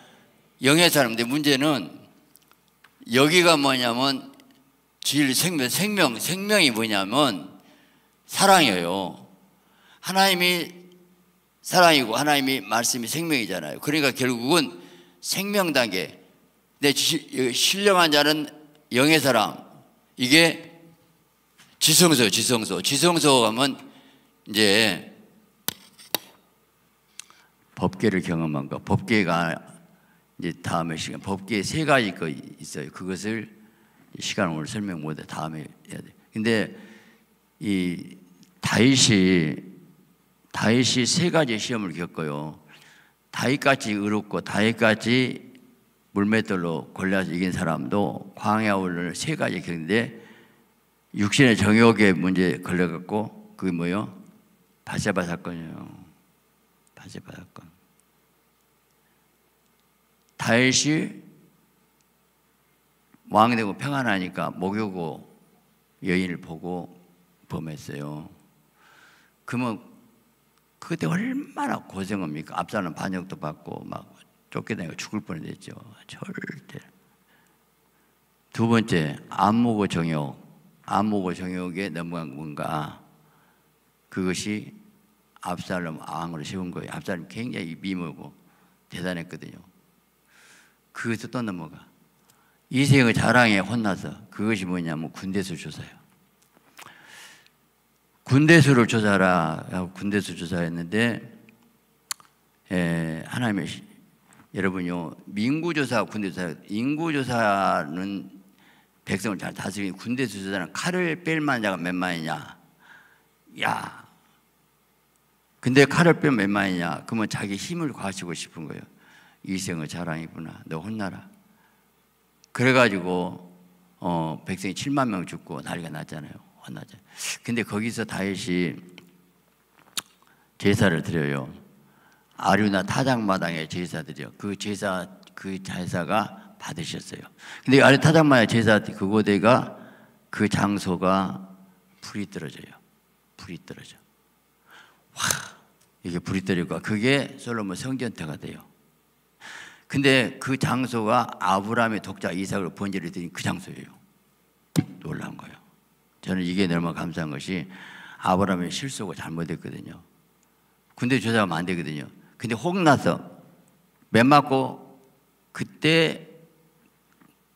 영의 사람들데 문제는 여기가 뭐냐면 진리 생명 생명 생명이 뭐냐면 사랑이에요. 하나님이 사랑이고 하나님이 말씀이 생명이잖아요. 그러니까 결국은 생명 단계. 내 신령한 자는 영의 사람. 이게 지성소 지성소. 지성소 가면 이제 법계를 경험한 거. 법계가 이제 다음에 시간. 법계세 가지 거 있어요. 그것을 시간 오늘 설명 못해 다음에 해야 돼. 근데 이 다윗이 다윗이 세 가지 시험을 겪어요. 다윗까지 의롭고 다윗까지 물맷돌로 골려서 이긴 사람도 광야 훈련을 세 가지 겪는데 육신의 정욕에 문제에 걸려갖고 그게 뭐요? 바세바 사건이요 바세바 사건. 다윗이 왕이 되고 평안하니까 목욕고 여인을 보고 범했어요. 그러면 그때 얼마나 고생합니까? 앞사람 반역도 받고 막 쫓겨다니고 죽을 뻔했죠. 절대. 두 번째, 안목의 정욕. 안목의 정욕에 넘어간 뭔가 그것이 압살롬 왕으로 세운 거예요. 압살롬 굉장히 미모고 대단했거든요. 그것도 또 넘어가. 이세의 자랑에 혼나서 그것이 뭐냐면 군대에서 조사요. 군대수를 조사라 하고 군대수 조사했는데 예, 하나님의 여러분요 민구조사 군대조사 인구조사는 백성을 잘 다스리는 군대수조사는 칼을 뺄만 자가 몇 만이냐 야 근데 칼을 빼면 몇 만이냐 그러면 자기 힘을 과시고 싶은 거예요 이생의 자랑이구나 너 혼나라 그래가지고 어, 백성이 7만 명 죽고 난리가 났잖아요 만나자. 근데 거기서 다윗이 제사를 드려요. 아류나 타작마당의 제사들이그 제사 그 제사가 받으셨어요. 근데 아류 타작마당 제사 그곳에가 그 장소가 불이 떨어져요. 불이 떨어져. 와 이게 불이 떨어지 그게 솔로몬 성전태가 돼요. 근데 그 장소가 아브라함의 독자 이삭을 번제를 드린 그 장소예요. 놀라 거예요. 저는 이게 너무 감사한 것이 아브라함의실수하 잘못했거든요. 군대 조사하면 안 되거든요. 근데 혹나서 맨 맞고 그때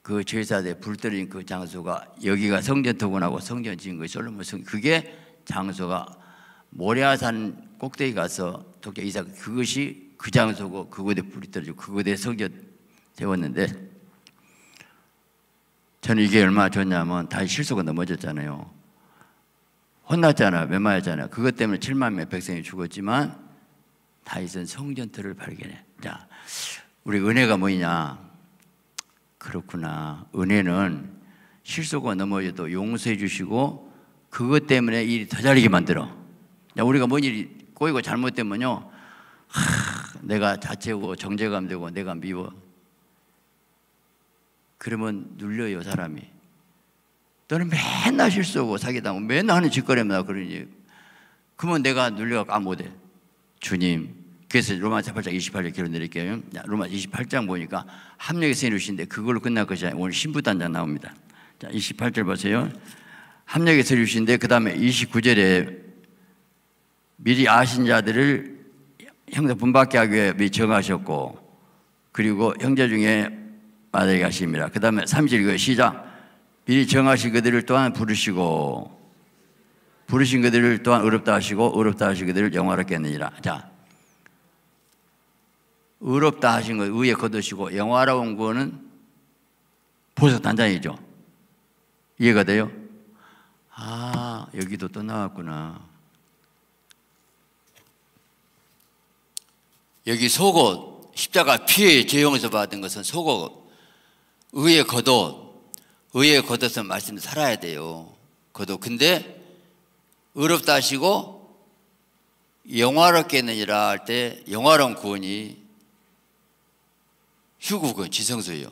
그 제사대 불 떨어진 그 장소가 여기가 성전 토군하고 성전 지은 것이 솔로몬 성 그게 장소가 모래아산 꼭대기 가서 독자 이사 그것이 그 장소고 그곳에 불이 떨어지고 그곳에 성전 세웠는데 저는 이게 얼마 줬냐면 다시 실수가 넘어졌잖아요. 혼났잖아, 웬만하잖아. 그것 때문에 7만 몇 백성이 죽었지만 다윗은 성전틀을 발견해. 자, 우리 은혜가 뭐냐? 그렇구나. 은혜는 실수가 넘어져도 용서해 주시고 그것 때문에 일이 더 잘리게 만들어. 자, 우리가 뭔 일이 꼬이고 잘못되면요. 하, 내가 자체고 정죄감 되고 내가 미워 그러면 눌려요 사람이. 너는 맨날 실수하고 사기당하고 맨날 하는 짓거리마다 그러니 그러면 내가 눌려갖고 아 못해. 주님 그래서 로마서 8장 28절 결론 드릴게요. 로마 28장 보니까 합력의 세인 주신데 그걸로 끝날 것이 아니라 오늘 신부단장 나옵니다. 자, 28절 보세요. 합력의 세인 주신데 그 다음에 29절에 미리 아신 자들을 형제 분밖에 하기 위해 정하셨고 그리고 형제 중에 받으리 가십니다. 그 다음에 3절 이 시작. 미리 정하신 그들을 또한 부르시고 부르신 그들을 또한 어렵다 하시고 어렵다 하신 그들을 영화롭게 했느니라. 자. 어렵다 하신 거 의에 거두시고 영화로운 거는 보석 단장이죠. 이해가 돼요? 아, 여기도 또 나왔구나. 여기 속옷, 십자가 피의 제형에서 받은 것은 속옷, 의의 겉옷, 의의 겉옷은 말씀 살아야 돼요. 겉옷. 근데 의롭다 하시고 영화롭겠느니라 할 때 영화로운 구원이 휴구군 지성소예요.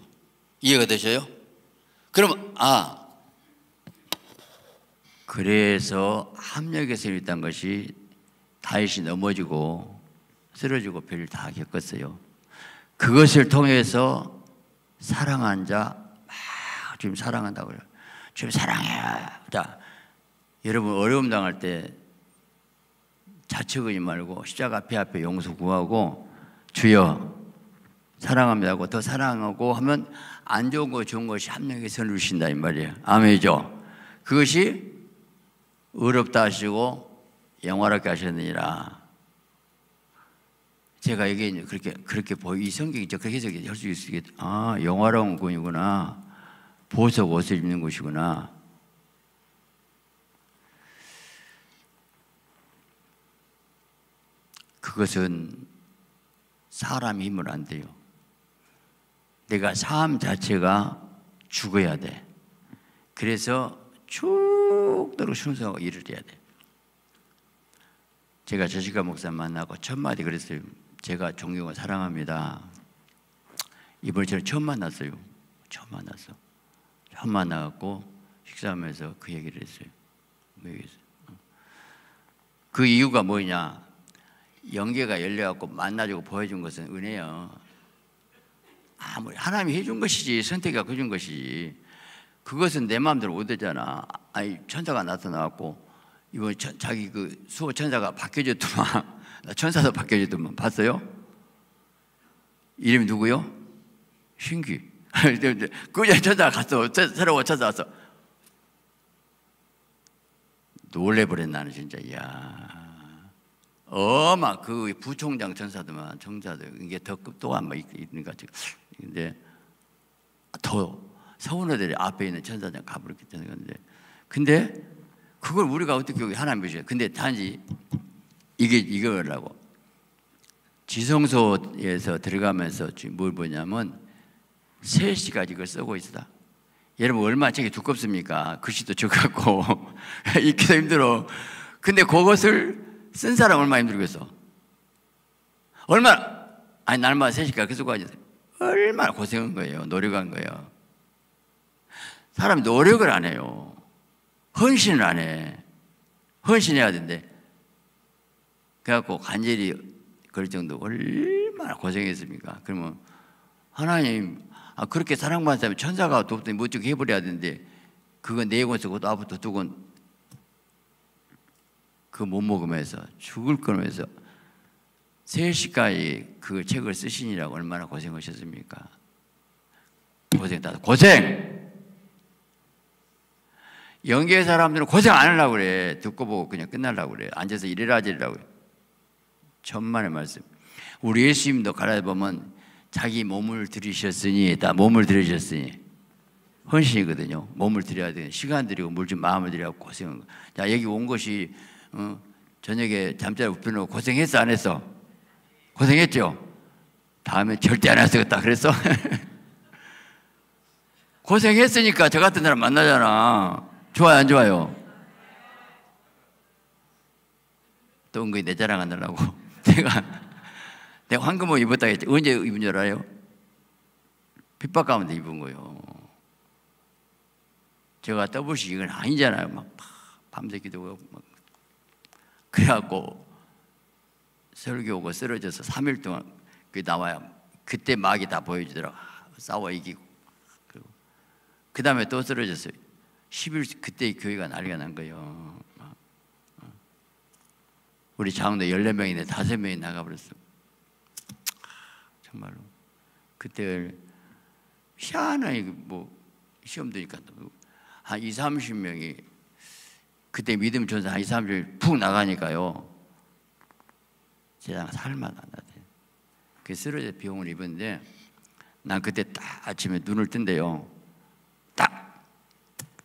이해가 되셔요? 그럼 아 그래서 합력에서 일단 것이 다윗이 넘어지고 쓰러지고 별다 겪었어요. 그것을 통해서 사랑한 자막 주님 사랑한다고 요 주님 사랑해요. 자, 여러분 어려움 당할 때 자책하지 말고 십자가 앞에 앞에 용서 구하고 주여 사랑합니다 고더 사랑하고 하면 안 좋은 거 좋은 것이 합력에 선을 신다이 말이에요. 아멘이죠. 그것이 의롭다 하시고 영화롭게 하셨느니라. 제가 이게 그렇게 그렇게 보이 성격이저 해석이 할 수 있겠다. 아 영화로운 군이구나. 보석 옷을 입는 곳이구나. 그것은 사람 힘은 안 돼요. 내가 삶 자체가 죽어야 돼. 그래서 쭉도록 순수하고 일을 해야 돼. 제가 저시가 목사 만나고 첫 마디 그랬어요. 제가 존경을 사랑합니다. 이번에 제가 처음 만났어요. 처음 만났어. 처음 만나갖고 식사하면서 그 얘기를 했어요. 그, 그 이유가 뭐냐? 영계가 열려갖고 만나주고 보여준 것은 은혜요. 아무리 하나님이 해준 것이지 선택이 해준 것이지 그것은 내 마음대로 오되잖아. 아니 천사가 나타나갖고 이번 자기 그 수호 천사가 바뀌어줬더만 천사도 바뀌어지더만 봤어요? 이름이 누구요? 신규 그냥 천사 갔어. 새로워 천사 왔어. 놀래버렸 나는 진짜. 야 어마 그 부총장 천사들만 청자들 이게 더급또한 뭐 있는 것같아 근데 더 서원어들이 앞에 있는 천사장 가버렸기 때문에 근데 그걸 우리가 어떻게 하나님 보죠. 근데 단지 이게 이거라고. 지성소에서 들어가면서 뭘 보냐면 3시까지 이걸 쓰고 있다. 여러분 얼마 책이 두껍습니까? 글씨도 적었고 읽기도 힘들어. 근데 그것을 쓴 사람 얼마 힘들겠어. 얼마 아니 날마다 3시까지 쓰고 하지 얼마나 고생한 거예요. 노력한 거예요. 사람 노력을 안 해요. 헌신을 안 해. 헌신해야 된대. 그래갖고 간절히 그럴 정도 얼마나 고생했습니까? 그러면 하나님 아, 그렇게 사랑받는 사람 천사가 돕더니 뭐어떻 해버려야 되는데 그거 내고 쓰고 또 앞부터 두고 그 못 먹으면서 죽을 거면서 3시까지 그 책을 쓰시니라고 얼마나 고생하셨습니까? 고생다 고생! 연계 사람들은 고생 안 하려고 그래. 듣고 보고 그냥 끝날라고 그래. 앉아서 일해라 저리고 그래. 천만의 말씀. 우리 예수님도 가라입보면 자기 몸을 들이셨으니 다 몸을 들이셨으니 헌신이거든요. 몸을 드려야 되는 시간 드리고물 좀 마음을 들여 고생한 고 거. 자 여기 온 것이 어, 저녁에 잠자리 눕편으로 고생했어 안 했어? 고생했죠. 다음에 절대 안 하겠다 그랬어. 고생했으니까 저 같은 사람 만나잖아. 좋아요 안 좋아요? 또 은근히 내 자랑하느라고. 내가 내가 황금을 입었다 했지 언제 입은 줄 알아요? 핍박 가운데 입은 거요. 예 제가 더블시 이건 아니잖아요. 막 밤새 기도하고 막 그래갖고 설교하고 쓰러져서 3일 동안 그 나와야 그때 막이 다 보여주더라고 싸워 이기고 그리고 그 다음에 또 쓰러졌어요. 10일 그때 교회가 난리가 난 거예요. 우리 장로 14명인데 5명이 나가버렸어. 정말로. 그때 희한하게 뭐 시험 되니까 한 2, 30명이 그때 믿음 전사 한 2, 30명이 푹 나가니까요. 제가 살만 안 나대. 그 쓰러져 병원 입었는데 난 그때 딱 아침에 눈을 뜬대요. 딱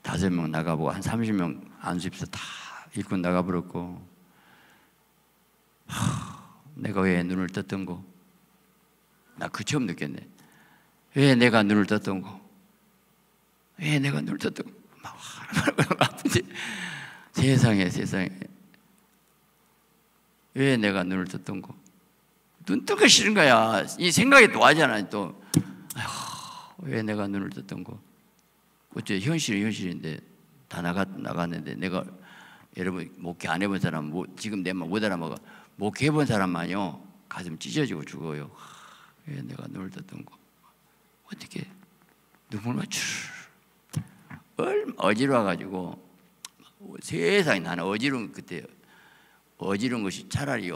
다섯 명 나가보고 한 30명 안수입서 다 일꾼 나가버렸고 하, 내가 왜 눈을 떴던고? 나그 처음 느꼈네. 왜 내가 눈을 떴던고? 왜 내가 눈을 떴던고? 막 아픈지 세상에 세상에 왜 내가 눈을 떴던고? 눈 뜨기 싫은 거야. 이 생각이 또 하잖아. 또 아휴, 왜 내가 눈을 떴던고? 어째 현실이 현실인데 다 나갔 나갔는데 내가 여러분 목회 안 해본 사람 뭐, 지금 내말못 알아먹어. 목회 해본 사람만요 가슴 찢어지고 죽어요. 왜 내가 눈을 떴던 거? 어떻게 눈물만 얼 어지러워가지고 세상에 나는 어지러운 그때 어지러운 것이 차라리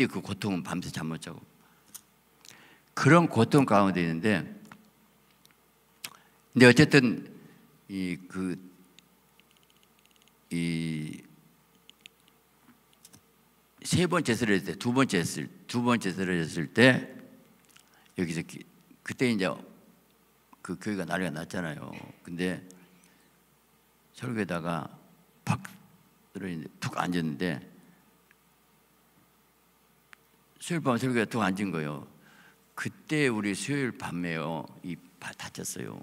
그때 그 고통은 밤새 잠 못 자고 그런 고통 가운데 있는데 근데 어쨌든 이 그이 그, 이세 번째 쓰러졌을 때, 두 번째 했을, 두 번째 쓰러졌을때 여기서 기, 그때 이제 그 교회가 난리가 났잖아요. 근데 설교에다가 팍 들어있는데 툭 앉았는데 수요일 밤 설교에 툭 앉은 거예요. 그때 우리 수요일 밤에요. 이 다쳤어요.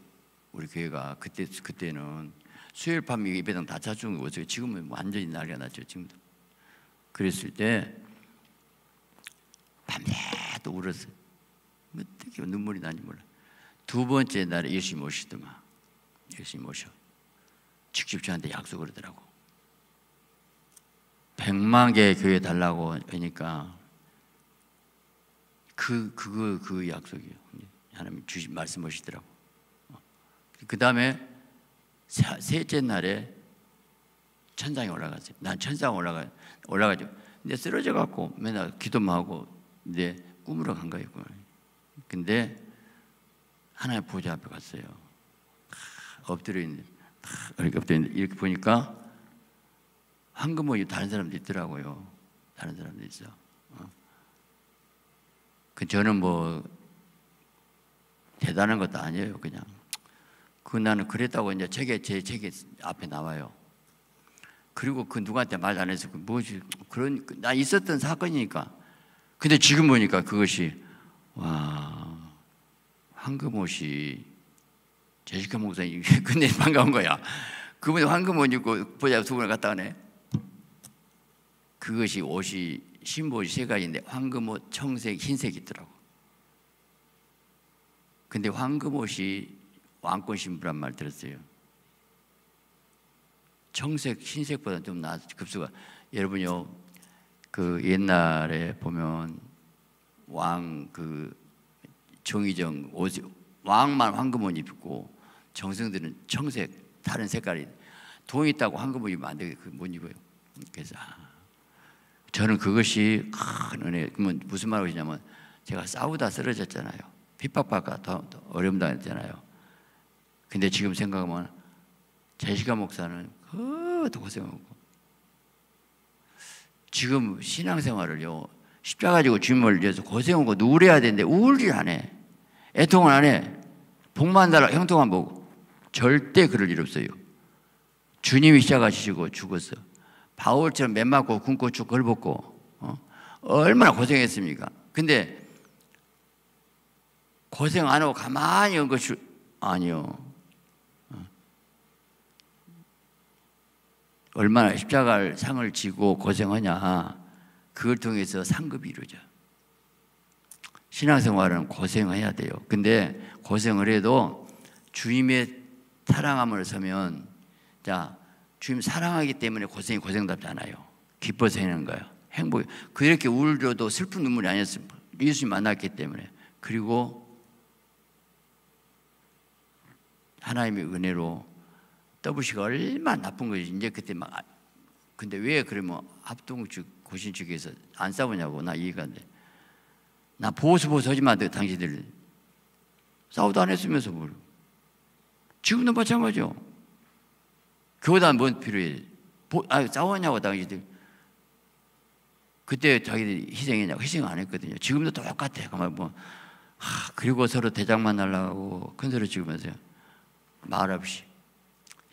우리 교회가 그때 그때는 수요일 밤 입에당 다쳤는 거죠. 지금은 완전히 난리가 났죠. 지금도 그랬을 때 밤새도 울었어요. 뭐 어떻게 눈물이 나는지 몰라. 두 번째 날에 예수님 오시더만 예수님 오셔. 직접 저한테 약속을 하더라고. 백만 개 교회 달라고 하니까 그 그거 그 약속이요. 하나님 주신 말씀하시더라고. 어. 그 다음에 셋째 날에 천장에 올라갔어요. 난 천장 에 올라가요. 올라가죠. 이제 쓰러져 갖고 맨날 기도만 하고 이제 꿈으로 간 거예요. 근데 하나의 보좌 앞에 갔어요. 엎드려 있는 이렇게 엎드려 있는 이렇게 보니까 황금옷이 다른 사람도 있더라고요. 다른 사람도 있 어. 그 저는 뭐 대단한 것도 아니에요. 그냥 그 나는 그랬다고 이제 책에 제 책에 앞에 나와요. 그리고 그 누구한테 말 안 해서 뭐지 그런 그, 나 있었던 사건이니까. 근데 지금 보니까 그것이 와 황금옷이 제시카 목사님 근데 그 반가운 거야. 그분이 황금옷 입고 보자 두 분을 갔다 오네. 그것이 옷이 심볼이 세 가지인데 황금옷, 청색, 흰색 있더라고. 근데 황금옷이 왕권 신부란 말 들었어요. 청색, 흰색보다 좀 나, 급수가. 여러분요, 그 옛날에 보면 왕, 그 정의정, 오지, 왕만 황금옷 입고 정성들은 청색, 다른 색깔이 돈 있다고 황금옷 입으면 안 되게 그못 입어요. 그래서 아, 저는 그것이 큰 은혜. 그러면 무슨 말을 하시냐면 제가 싸우다 쓰러졌잖아요. 핍박받고 더, 더 어려움 당했잖아요. 근데 지금 생각하면 제시가 목사는 하도 고생하고 지금 신앙생활을요 십자 가지고 주님을 위해서 고생하고 누울해야 되는데 우울을 안 해. 애통을 안 해. 복만 달라 형통만 보고 절대 그럴 일 없어요. 주님이 시작하시고 죽었어. 바울처럼 맨 맞고 굶고죽 걸벗고 어? 얼마나 고생했습니까? 근데 고생 안 하고 가만히 온 것이 아니요. 얼마나 십자가를 상을 지고 고생하냐. 그걸 통해서 상급이 이루어져. 신앙생활은 고생해야 돼요. 근데 고생을 해도 주임의 사랑함을 서면 자주임 사랑하기 때문에 고생이 고생답잖아요. 기뻐서 하는 거예요. 행복. 그렇게 울려도 슬픈 눈물이 아니었습니다. 예수님 만났기 때문에. 그리고 하나님의 은혜로 더부시가 얼마나 나쁜 거지. 이제 그때 막 아, 근데 왜 그러면 합동측 고신측에서 안 싸우냐고 나 이해가 안 돼. 나 보수 보수 하지 마, 당신들. 싸우도 안 했으면서 뭘. 지금도 마찬가지요. 교단 뭔 필요해. 보, 아, 싸웠냐고 당신들. 그때 자기들이 희생했냐고 희생 안 했거든요. 지금도 똑같아. 그만 뭐. 하, 그리고 서로 대장 만나려고 큰 소리 지으면서 말없이.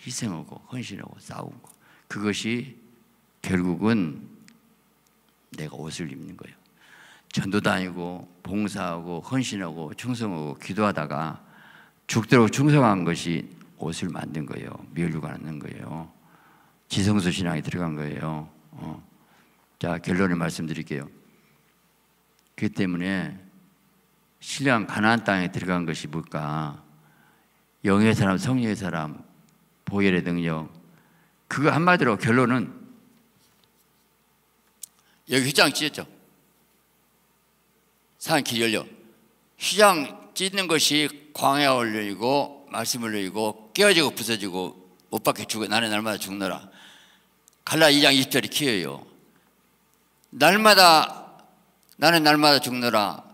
희생하고 헌신하고 싸우고 그것이 결국은 내가 옷을 입는 거예요. 전도 다니고 봉사하고 헌신하고 충성하고 기도하다가 죽도록 충성한 것이 옷을 만든 거예요. 멸류관 는 거예요. 지성소 신앙에 들어간 거예요. 어. 자 결론을 말씀드릴게요. 그 때문에 신랑 가나 땅에 들어간 것이 뭘까? 영의 사람, 성령의 사람, 보혈의 능력. 그거 한마디로 결론은 여기 휘장 찢었죠. 산길 열려. 휘장 찢는 것이 광야 올려이고 말씀을 올리고 깨어지고 부서지고 못 박혀 죽어 나는 날마다 죽노라. 갈라 2장 20절이 키예요. 날마다 나는 날마다 죽노라.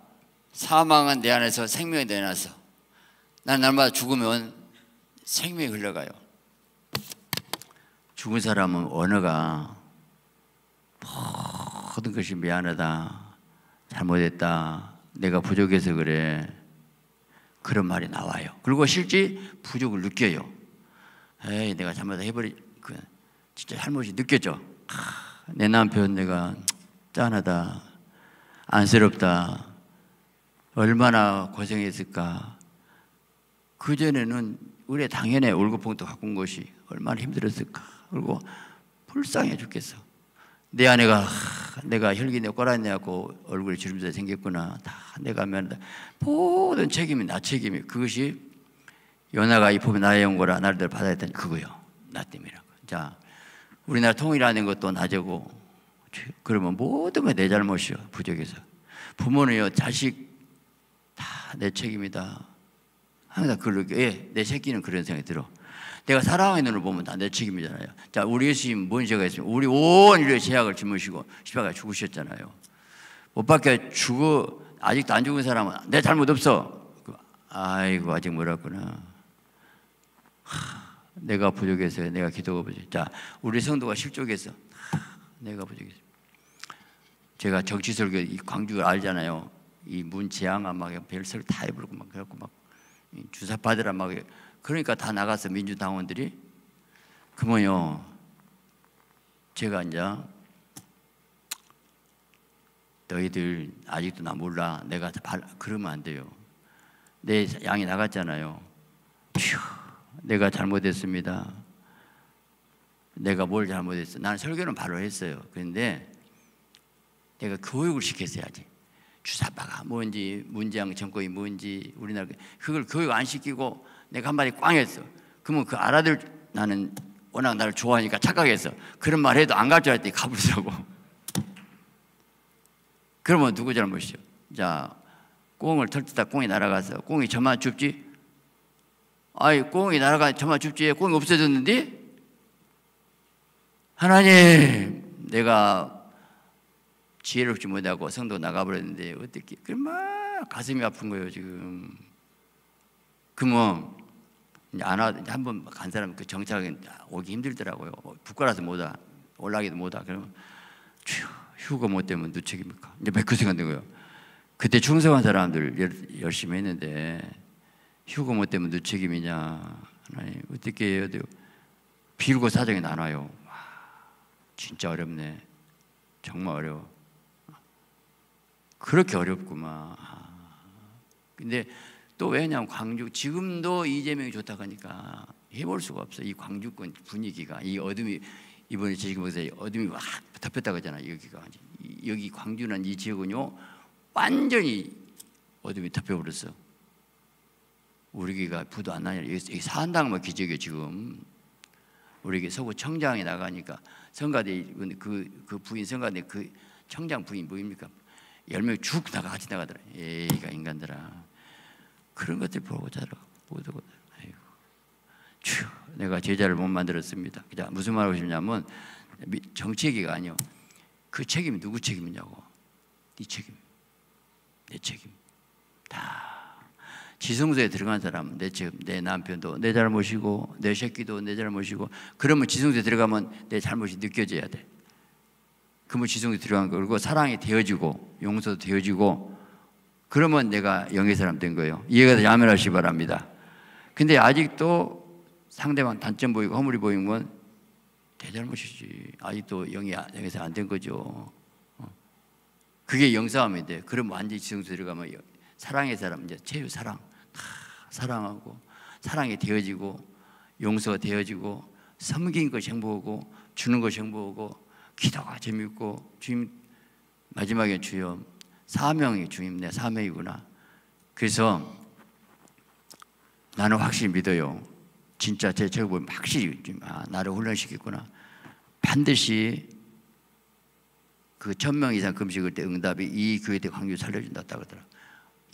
사망은 내 안에서 생명이 내놔서 난 날마다 죽으면 생명이 흘러가요. 죽은 사람은 언어가 모든 것이 미안하다, 잘못했다, 내가 부족해서 그래. 그런 말이 나와요. 그리고 실제 부족을 느껴요. 에이, 내가 잘못 해버리, 그, 진짜 잘못이 느껴져. 아, 내 남편 내가 짠하다, 안쓰럽다, 얼마나 고생했을까. 그전에는 우리 당연히 월급봉투 갖고 온 것이 얼마나 힘들었을까. 그리고 불쌍해 죽겠어. 내 아내가 하, 내가 혈기내 꼬라냐고 얼굴이 주름살 생겼구나. 다 내가 면 모든 책임이 나 책임이 그것이 연하가 이 법에 나의 연고라 나를 받아야 되는 그거요. 나 때문이라고. 자, 우리나라 통일하는 것도 나제고 그러면 모든 게 내 잘못이요. 부족해서. 부모는요. 자식 다 내 책임이다. 항상 그러게. 예, 내 새끼는 그런 생각이 들어. 내가 사랑의 눈을 보면 다 내 책임이잖아요. 자, 우리 예수님 뭔 죄가 있습니까? 우리 온 인류의 죄악을 짊으시고 십자가에 죽으셨잖아요. 못 밖에 죽어 아직도 안 죽은 사람은 내 잘못 없어. 아이고 아직 멀었구나. 내가 부족해서 내가 기도가 부족. 자, 우리 성도가 실족해서 내가 부족해서. 제가 정치설교 이 광주를 알잖아요. 이 문재앙아 막 별설 다 해버리고 막 그래갖고 막 주사 받으라 막 그러니까 다 나가서 민주당원들이 그뭐요 제가 이제 너희들 아직도 나 몰라 내가 발, 그러면 안 돼요 내 양이 나갔잖아요 휴, 내가 잘못했습니다 내가 뭘 잘못했어 나는 설교는 바로 했어요 그런데 내가 교육을 시켰어야지 주사바가 뭔지 문재양 정권이 뭔지 우리나라 그걸 교육 안 시키고 내가 한마디 꽝 했어. 그러면 그 알아들 나는 워낙 나를 좋아하니까 착각했어. 그런 말 해도 안 갈 줄 알았더니 가버리라고 그러면 누구 잘못이죠? 자, 꽁을 털뜯다 꽁이 날아가서 꽁이 저만 줍지? 아이, 꽁이 날아가 저만 줍지? 꽁이 없어졌는데? 하나님, 내가 지혜롭지 못하고 성도 나가버렸는데 어떻게? 그막 가슴이 아픈 거예요, 지금. 그러면 뭐, 안 와, 한번 간 사람 그 정착은 오기 힘들더라고요. 북가라서 어, 못 와. 올라가기도 못 와. 그러면 휴, 휴가 못 뭐 되면 누책입니까? 이제 몇그 생각 되고요. 그때 충성한 사람들 열심히 했는데 휴가 못 뭐 되면 누책임이냐. 하나님, 어떻게 해야 돼요? 빌고 사정이 나눠요. 와, 진짜 어렵네. 정말 어려워. 그렇게 어렵구만. 아, 근데 또 왜냐면 하 광주 지금도 이재명이 좋다 하니까 해볼 수가 없어. 이 광주권 분위기가 이 어둠이 이번에 지식에서 어둠이 확 덮였다 고하잖아요 여기가 여기 광주는 이 지역은요 완전히 어둠이 덮여버렸어. 우리가 기 부도 안 나냐. 여기 사한당만 기적이 지금. 우리에게 서구 청장에 나가니까 성가대 그, 그 부인 성가대 그 청장 부인 뭐입니까? 열명쭉 나가 같이 나가더라. 에이가 인간들아. 그런 것들 보고 자라. 보고 아이고. 주, 내가 제자를 못 만들었습니다. 자, 무슨 말하고 싶냐면 정치 얘기가 아니요. 그 책임이 누구 책임이냐고. 네 책임. 내 책임. 다. 지성소에 들어간 사람은 내 책임. 내 남편도 내 잘못이고 내 새끼도 내 잘못이고 그러면 지성소에 들어가면 내 잘못이 느껴져야 돼. 그러면 지성소에 들어간 거. 그리고 사랑이 되어지고 용서도 되어지고 그러면 내가 영의 사람 된 거예요. 이해가 되지 아멘하시 바랍니다. 근데 아직도 상대방 단점 보이고 허물이 보이면 대잘못이지. 아직도 영이, 영의 사람 안 된 거죠. 어. 그게 영싸움이 돼. 그럼 완전히 지성수 들어가면 사랑의 사람, 이제 체유 사랑. 아, 사랑하고, 사랑이 되어지고, 용서가 되어지고, 섬긴 것이 행복하고, 주는 것이 행복하고, 기도가 재밌고, 주님, 마지막에 주여, 사명이 주님 내 사명이구나. 그래서 나는 확실히 믿어요. 진짜 제 책을 보면 확실히 아, 나를 훈련시키구나. 반드시 그천명 이상 금식을 때 응답이 이 교회 때 광주 살려준다그러더라이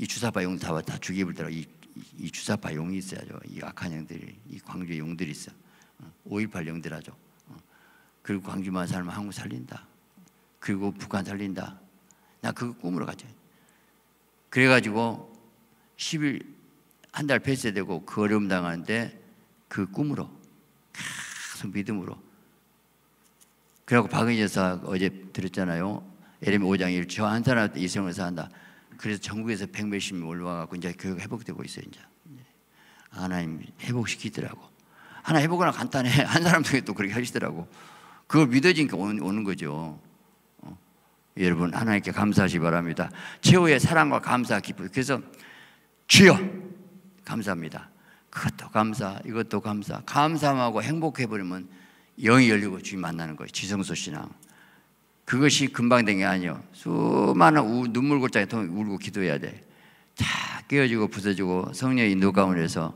주사파 용사와 다 죽이불더라. 이, 이 주사파 용이 있어야죠. 이 악한 영들이, 이 광주의 용들이 있어. 5.18 어, 영들하죠. 어, 그리고 광주만 살면 한국 살린다. 그리고 북한 살린다. 나그 꿈으로 가자. 그래가지고 10일 한 달 폐쇄되고 그 어려움 당하는데 그 꿈으로 계속 믿음으로 그리고 박은희 여사 어제 들었잖아요. 예레미 5장 1저 한 사람한테 이성을 사한다. 그래서 전국에서 백몇십 명 올라와갖고 이제 교육 회복되고 있어요. 이제 하나님 회복시키더라고. 하나 회복은 간단해. 한 사람 중에 또 그렇게 하시더라고. 그걸 믿어지니까 오는 거죠. 여러분 하나님께 감사하시 기 바랍니다. 최후의 사랑과 감사 기쁨. 그래서 주여 감사합니다. 그것도 감사, 이것도 감사. 감사하고 행복해 버리면 영이 열리고 주님 만나는 거예요. 지성소 신앙. 그것이 금방 된 게 아니요. 수많은 우, 눈물 골짜기 통해 울고 기도해야 돼. 다 깨어지고 부서지고 성령의 인도 가운데서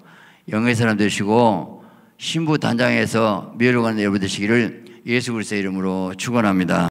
영의 사람 되시고 신부 단장에서 미열관 여러분 되시기를 예수 그리스의 이름으로 축원합니다.